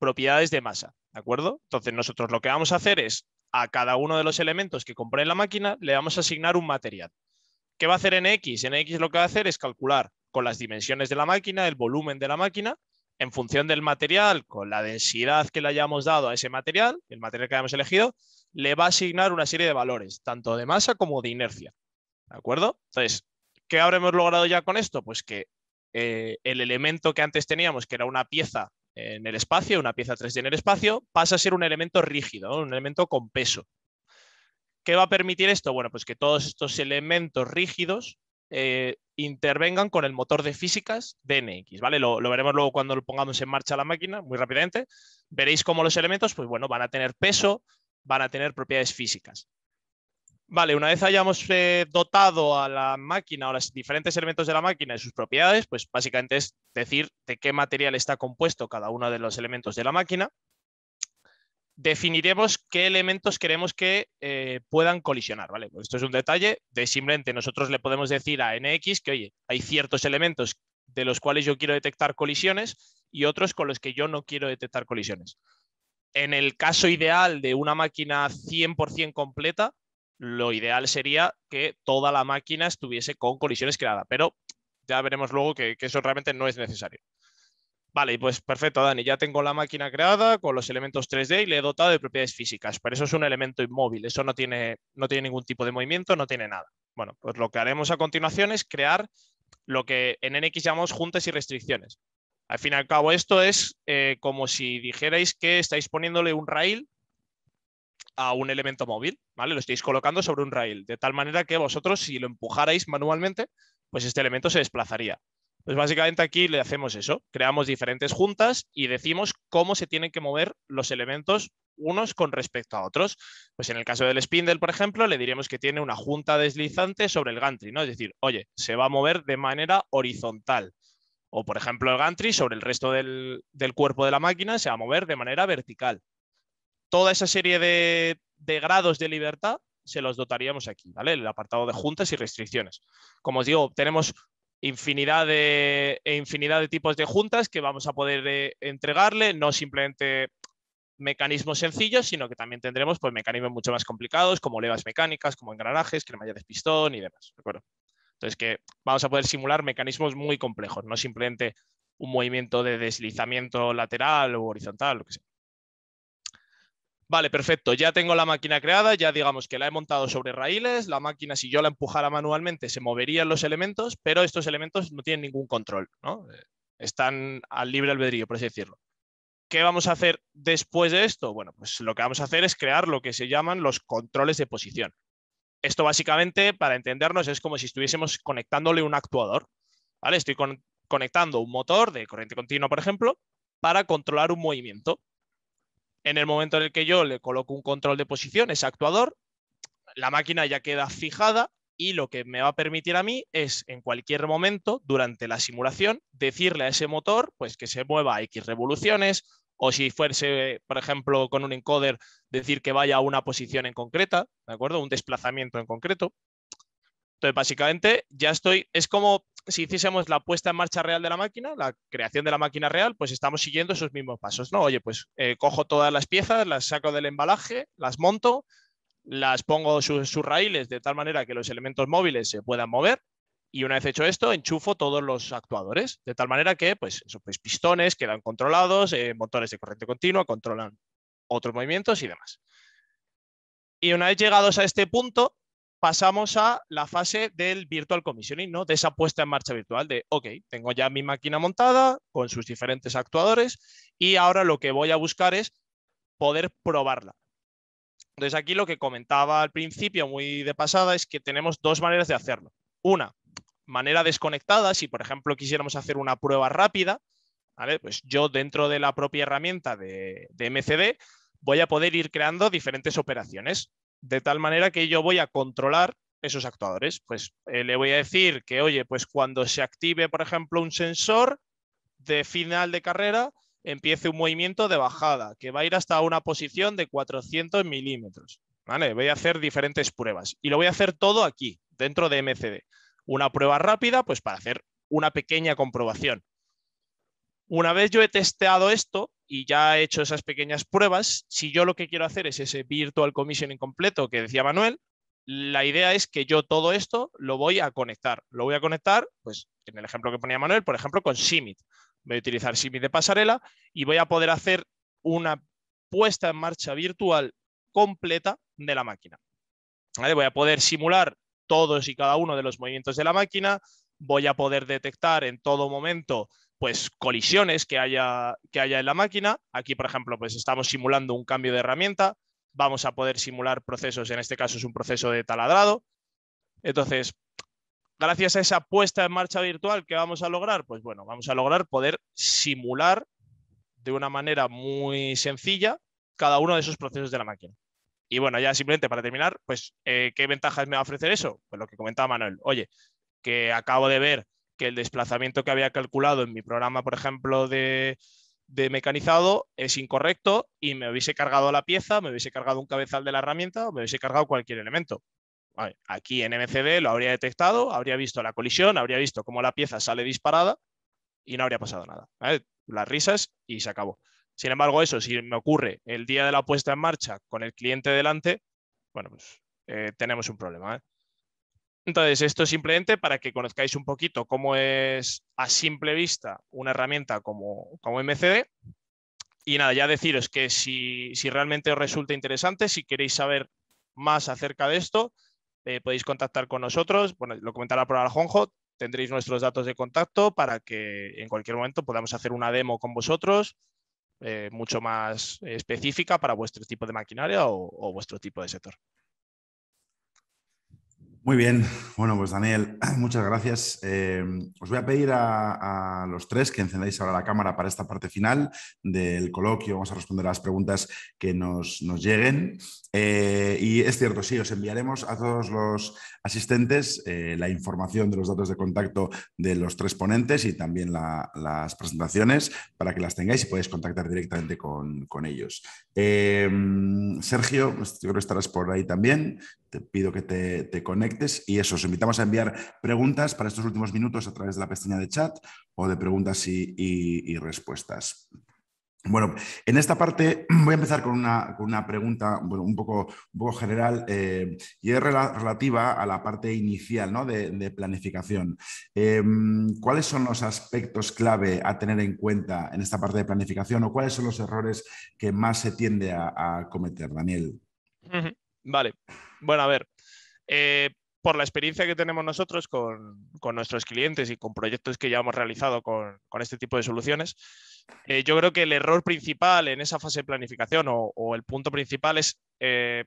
propiedades de masa. ¿De acuerdo? Entonces nosotros lo que vamos a hacer es a cada uno de los elementos que componen la máquina le vamos a asignar un material. ¿Qué va a hacer en x en x lo que va a hacer es calcular con las dimensiones de la máquina, el volumen de la máquina, en función del material, con la densidad que le hayamos dado a ese material, el material que hayamos elegido, le va a asignar una serie de valores, tanto de masa como de inercia. ¿De acuerdo? Entonces, ¿qué habremos logrado ya con esto? Pues que eh, el elemento que antes teníamos, que era una pieza en el espacio, una pieza 3D en el espacio, pasa a ser un elemento rígido, un elemento con peso. ¿Qué va a permitir esto? Bueno, pues que todos estos elementos rígidos eh, intervengan con el motor de físicas DNX, ¿vale? Lo, veremos luego cuando lo pongamos en marcha la máquina, muy rápidamente. Veréis cómo los elementos, pues bueno, van a tener peso, van a tener propiedades físicas. Vale, una vez hayamos eh, dotado a la máquina o los diferentes elementos de la máquina y sus propiedades, pues básicamente es decir de qué material está compuesto cada uno de los elementos de la máquina. Definiremos qué elementos queremos que eh, puedan colisionar, ¿vale? Pues esto es un detalle de simplemente nosotros le podemos decir a NX que, oye, hay ciertos elementos de los cuales yo quiero detectar colisiones y otros con los que yo no quiero detectar colisiones. En el caso ideal de una máquina 100% completa, lo ideal sería que toda la máquina estuviese con colisiones creada, pero ya veremos luego que, eso realmente no es necesario. Vale, pues perfecto, Dani, ya tengo la máquina creada con los elementos 3D y le he dotado de propiedades físicas, pero eso es un elemento inmóvil, eso no tiene, no tiene ningún tipo de movimiento, no tiene nada. Bueno, pues lo que haremos a continuación es crear lo que en NX llamamos juntas y restricciones. Al fin y al cabo, esto es eh, como si dijerais que estáis poniéndole un rail a un elemento móvil, ¿vale? Lo estáis colocando sobre un rail, de tal manera que vosotros, si lo empujarais manualmente, pues este elemento se desplazaría. Pues básicamente aquí le hacemos eso, creamos diferentes juntas y decimos cómo se tienen que mover los elementos unos con respecto a otros. Pues en el caso del spindle, por ejemplo, le diremos que tiene una junta deslizante sobre el gantry, ¿no? Es decir, oye, se va a mover de manera horizontal. O, por ejemplo, el gantry sobre el resto del, del cuerpo de la máquina se va a mover de manera vertical toda esa serie de, grados de libertad se los dotaríamos aquí, ¿vale? El apartado de juntas y restricciones. Como os digo, tenemos infinidad de, e tipos de juntas que vamos a poder eh, entregarle, no simplemente mecanismos sencillos, sino que también tendremos pues, mecanismos mucho más complicados, como levas mecánicas, como engranajes, de pistón y demás. Entonces, que vamos a poder simular mecanismos muy complejos, no simplemente un movimiento de deslizamiento lateral o horizontal, lo que sea. Vale, perfecto. Ya tengo la máquina creada, ya digamos que la he montado sobre raíles. La máquina, si yo la empujara manualmente, se moverían los elementos, pero estos elementos no tienen ningún control, ¿no? Eh, están al libre albedrío, por así decirlo. ¿Qué vamos a hacer después de esto? Bueno, pues lo que vamos a hacer es crear lo que se llaman los controles de posición. Esto básicamente, para entendernos, es como si estuviésemos conectándole un actuador. ¿vale? Estoy conectando un motor de corriente continua, por ejemplo, para controlar un movimiento. En el momento en el que yo le coloco un control de posición, ese actuador, la máquina ya queda fijada y lo que me va a permitir a mí es en cualquier momento durante la simulación decirle a ese motor pues que se mueva a X revoluciones o si fuese, por ejemplo, con un encoder decir que vaya a una posición en concreta, ¿de acuerdo? Un desplazamiento en concreto. Entonces, básicamente ya estoy, es como si hiciésemos la puesta en marcha real de la máquina, la creación de la máquina real, pues estamos siguiendo esos mismos pasos, ¿no? Oye, pues eh, cojo todas las piezas, las saco del embalaje, las monto, las pongo sus, raíles de tal manera que los elementos móviles se puedan mover, y una vez hecho esto, enchufo todos los actuadores, de tal manera que pues, eso, pues, pistones quedan controlados, eh, motores de corriente continua controlan otros movimientos y demás. Y una vez llegados a este punto, pasamos a la fase del virtual commissioning, ¿no? de esa puesta en marcha virtual de, ok, tengo ya mi máquina montada con sus diferentes actuadores y ahora lo que voy a buscar es poder probarla. Entonces aquí lo que comentaba al principio muy de pasada es que tenemos dos maneras de hacerlo. Una, manera desconectada, si por ejemplo quisiéramos hacer una prueba rápida, pues yo dentro de la propia herramienta de MCD voy a poder ir creando diferentes operaciones de tal manera que yo voy a controlar esos actuadores. Pues eh, le voy a decir que, oye, pues cuando se active, por ejemplo, un sensor de final de carrera, empiece un movimiento de bajada que va a ir hasta una posición de 400 milímetros. ¿vale? Voy a hacer diferentes pruebas y lo voy a hacer todo aquí, dentro de MCD. Una prueba rápida, pues para hacer una pequeña comprobación. Una vez yo he testeado esto, y ya he hecho esas pequeñas pruebas. Si yo lo que quiero hacer es ese virtual commissioning completo que decía Manuel, la idea es que yo todo esto lo voy a conectar. Lo voy a conectar, pues en el ejemplo que ponía Manuel, por ejemplo, con Simit. Voy a utilizar Simit de pasarela y voy a poder hacer una puesta en marcha virtual completa de la máquina. Voy a poder simular todos y cada uno de los movimientos de la máquina, voy a poder detectar en todo momento pues colisiones que haya, que haya en la máquina. Aquí, por ejemplo, pues estamos simulando un cambio de herramienta, vamos a poder simular procesos, en este caso es un proceso de taladrado. Entonces, gracias a esa puesta en marcha virtual que vamos a lograr, pues bueno, vamos a lograr poder simular de una manera muy sencilla cada uno de esos procesos de la máquina. Y bueno, ya simplemente para terminar, pues, eh, ¿qué ventajas me va a ofrecer eso? Pues lo que comentaba Manuel. Oye, que acabo de ver que el desplazamiento que había calculado en mi programa, por ejemplo, de, mecanizado es incorrecto y me hubiese cargado la pieza, me hubiese cargado un cabezal de la herramienta o me hubiese cargado cualquier elemento. aquí en MCD lo habría detectado, habría visto la colisión, habría visto cómo la pieza sale disparada y no habría pasado nada. Las risas y se acabó. Sin embargo, eso, si me ocurre el día de la puesta en marcha con el cliente delante, bueno, pues eh, tenemos un problema. ¿eh? Entonces, esto es simplemente para que conozcáis un poquito cómo es a simple vista una herramienta como, como MCD. Y nada, ya deciros que si, realmente os resulta interesante, si queréis saber más acerca de esto, eh, podéis contactar con nosotros. Bueno, lo comentará por Aljonjo, tendréis nuestros datos de contacto para que en cualquier momento podamos hacer una demo con vosotros, eh, mucho más específica para vuestro tipo de maquinaria o vuestro tipo de sector. Muy bien, bueno, pues Daniel, muchas gracias. Em, os voy a pedir a, los tres que encendáis ahora la cámara para esta parte final del coloquio. Vamos a responder a las preguntas que nos, lleguen. Eh, y es cierto, sí, os enviaremos a todos los asistentes eh, la información de los datos de contacto de los tres ponentes y también las presentaciones para que las tengáis y podáis contactar directamente con, ellos. Em, Sergio, yo creo que estarás por ahí también. Te pido que te, te conectes y eso, os invitamos a enviar preguntas para estos últimos minutos a través de la pestaña de chat o de preguntas y, respuestas. Bueno, en esta parte voy a empezar con una, pregunta bueno, un, poco, general eh, y es relativa a la parte inicial de, planificación. Em, ¿Cuáles son los aspectos clave a tener en cuenta en esta parte de planificación o cuáles son los errores que más se tiende a, cometer, Daniel? Vale, bueno, a ver, eh, por la experiencia que tenemos nosotros con, nuestros clientes y con proyectos que ya hemos realizado con, este tipo de soluciones, eh, yo creo que el error principal en esa fase de planificación o, el punto principal es eh,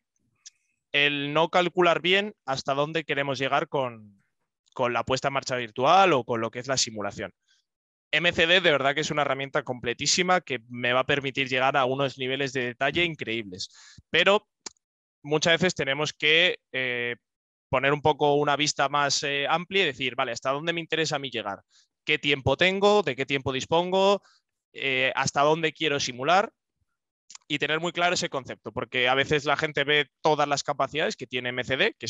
el no calcular bien hasta dónde queremos llegar con, la puesta en marcha virtual o con lo que es la simulación. MCD de verdad que es una herramienta completísima que me va a permitir llegar a unos niveles de detalle increíbles, pero muchas veces tenemos que eh, poner un poco una vista más eh, amplia y decir, vale, ¿hasta dónde me interesa a mí llegar? ¿Qué tiempo tengo? ¿De qué tiempo dispongo? Eh, ¿Hasta dónde quiero simular? Y tener muy claro ese concepto, porque a veces la gente ve todas las capacidades que tiene MCD, que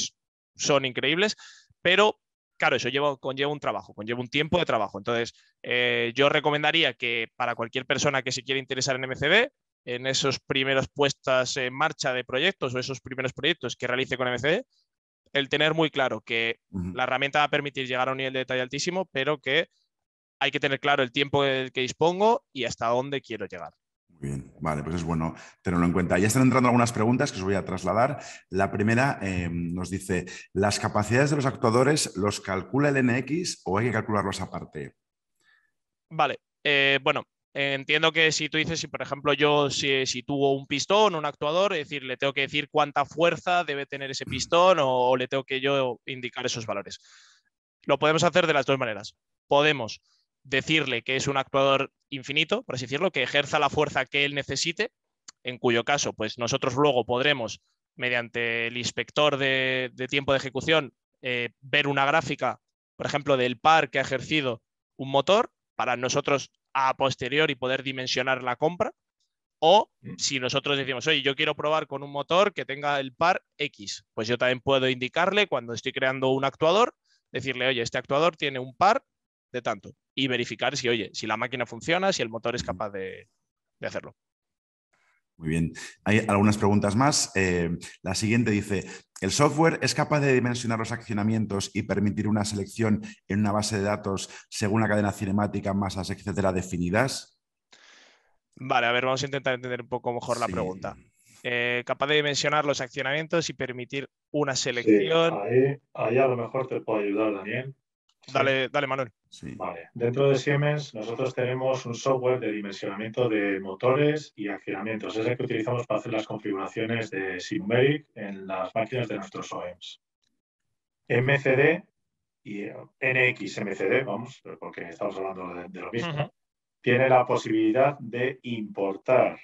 son increíbles, pero claro, eso conlleva un trabajo, conlleva un tiempo de trabajo. Entonces, eh, yo recomendaría que para cualquier persona que se quiera interesar en MCD, en esos primeros puestas en marcha de proyectos o esos primeros proyectos que realice con MCD, el tener muy claro que la herramienta va a permitir llegar a un nivel de detalle altísimo, pero que hay que tener claro el tiempo que dispongo y hasta dónde quiero llegar. Muy bien, vale, pues es bueno tenerlo en cuenta. Ya están entrando algunas preguntas que os voy a trasladar. La primera em, nos dice, ¿las capacidades de los actuadores los calcula el NX o hay que calcularlos aparte? Vale, eh, bueno, eh, entiendo que si tú dices, si por ejemplo yo si, tuvo un pistón, un actuador, es decir, le tengo que decir cuánta fuerza debe tener ese pistón o, le tengo que yo indicar esos valores. Lo podemos hacer de las dos maneras. Podemos decirle que es un actuador infinito, por así decirlo, que ejerza la fuerza que él necesite, en cuyo caso, pues nosotros luego podremos, mediante el inspector de, tiempo de ejecución, eh, ver una gráfica, por ejemplo, del par que ha ejercido un motor para nosotros a posterior y poder dimensionar la compra. O mm. si nosotros decimos, oye, yo quiero probar con un motor que tenga el par X, pues yo también puedo indicarle cuando estoy creando un actuador, decirle, oye, este actuador tiene un par de tanto y verificar si, oye, si la máquina funciona, si el motor es capaz de, hacerlo. Muy bien. Hay algunas preguntas más. Eh, la siguiente dice, el software es capaz de dimensionar los accionamientos y permitir una selección en una base de datos según la cadena cinemática, masas, etcétera, definidas. Vale, a ver, vamos a intentar entender un poco mejor la pregunta. Eh, capaz de dimensionar los accionamientos y permitir una selección. ahí, ahí, a lo mejor te puedo ayudar, Daniel. Dale, Manuel. Dentro de Siemens nosotros tenemos un software de dimensionamiento de motores y accionamientos. Es el que utilizamos para hacer las configuraciones de Simberic en las máquinas de nuestros OEMs. MCD y eh, NX MCD, vamos, porque estamos hablando de, lo mismo, tiene la posibilidad de importar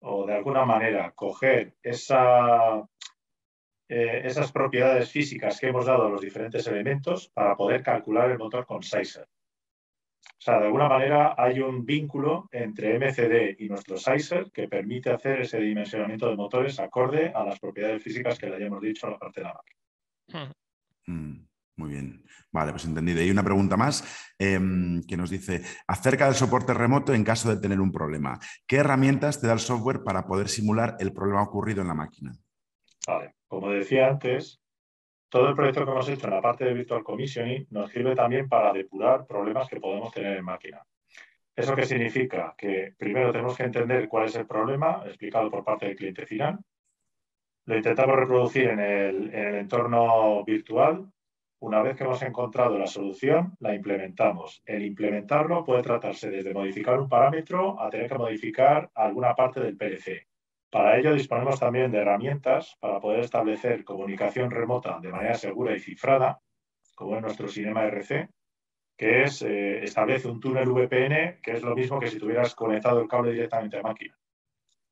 o de alguna manera coger esa eh, esas propiedades físicas que hemos dado a los diferentes elementos para poder calcular el motor con Sizer. O sea, de alguna manera hay un vínculo entre MCD y nuestro Sizer que permite hacer ese dimensionamiento de motores acorde a las propiedades físicas que le hayamos dicho a la parte de la máquina. Hmm. Mm, muy bien. Vale, pues entendido. Y una pregunta más em, que nos dice, acerca del soporte remoto en caso de tener un problema, ¿qué herramientas te da el software para poder simular el problema ocurrido en la máquina? Vale. Como decía antes, todo el proyecto que hemos hecho en la parte de Virtual Commissioning nos sirve también para depurar problemas que podemos tener en máquina. ¿Eso qué significa? Que primero tenemos que entender cuál es el problema explicado por parte del cliente final. Lo intentamos reproducir en el, entorno virtual. Una vez que hemos encontrado la solución, la implementamos. El implementarlo puede tratarse desde modificar un parámetro a tener que modificar alguna parte del PLC para ello disponemos también de herramientas para poder establecer comunicación remota de manera segura y cifrada, como en nuestro Cinema RC, que es, eh, establece un túnel VPN, que es lo mismo que si tuvieras conectado el cable directamente a máquina.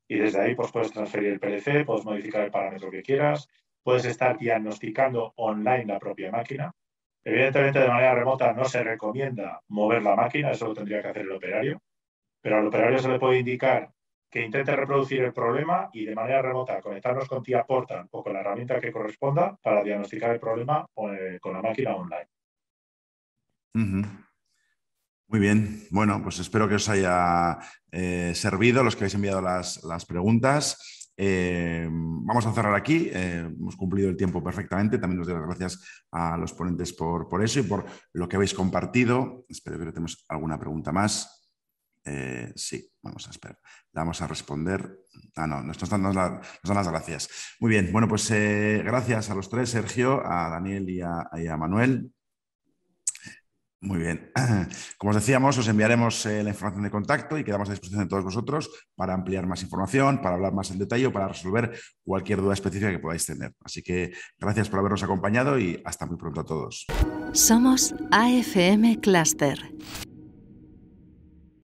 Y desde ahí pues, puedes transferir el PLC, puedes modificar el parámetro que quieras, puedes estar diagnosticando online la propia máquina. Evidentemente, de manera remota no se recomienda mover la máquina, eso lo tendría que hacer el operario, pero al operario se le puede indicar que intente reproducir el problema y de manera remota conectarnos con TIA Portal o con la herramienta que corresponda para diagnosticar el problema eh, con la máquina online. Muy bien, bueno, pues espero que os haya eh, servido los que habéis enviado las, preguntas. Eh, vamos a cerrar aquí. hemos cumplido el tiempo perfectamente. También os doy las gracias a los ponentes por, por eso y por lo que habéis compartido. Espero que tengamos alguna pregunta más. Eh, sí, vamos a esperar. Vamos a responder. Ah, no, nos, dan, las gracias. Muy bien, bueno, pues eh, gracias a los tres, Sergio, a Daniel y a, Manuel. Muy bien. Como os decíamos, os enviaremos eh, la información de contacto y quedamos a disposición de todos vosotros para ampliar más información, para hablar más en detalle o para resolver cualquier duda específica que podáis tener. Así que gracias por habernos acompañado y hasta muy pronto a todos. Somos AFM Cluster.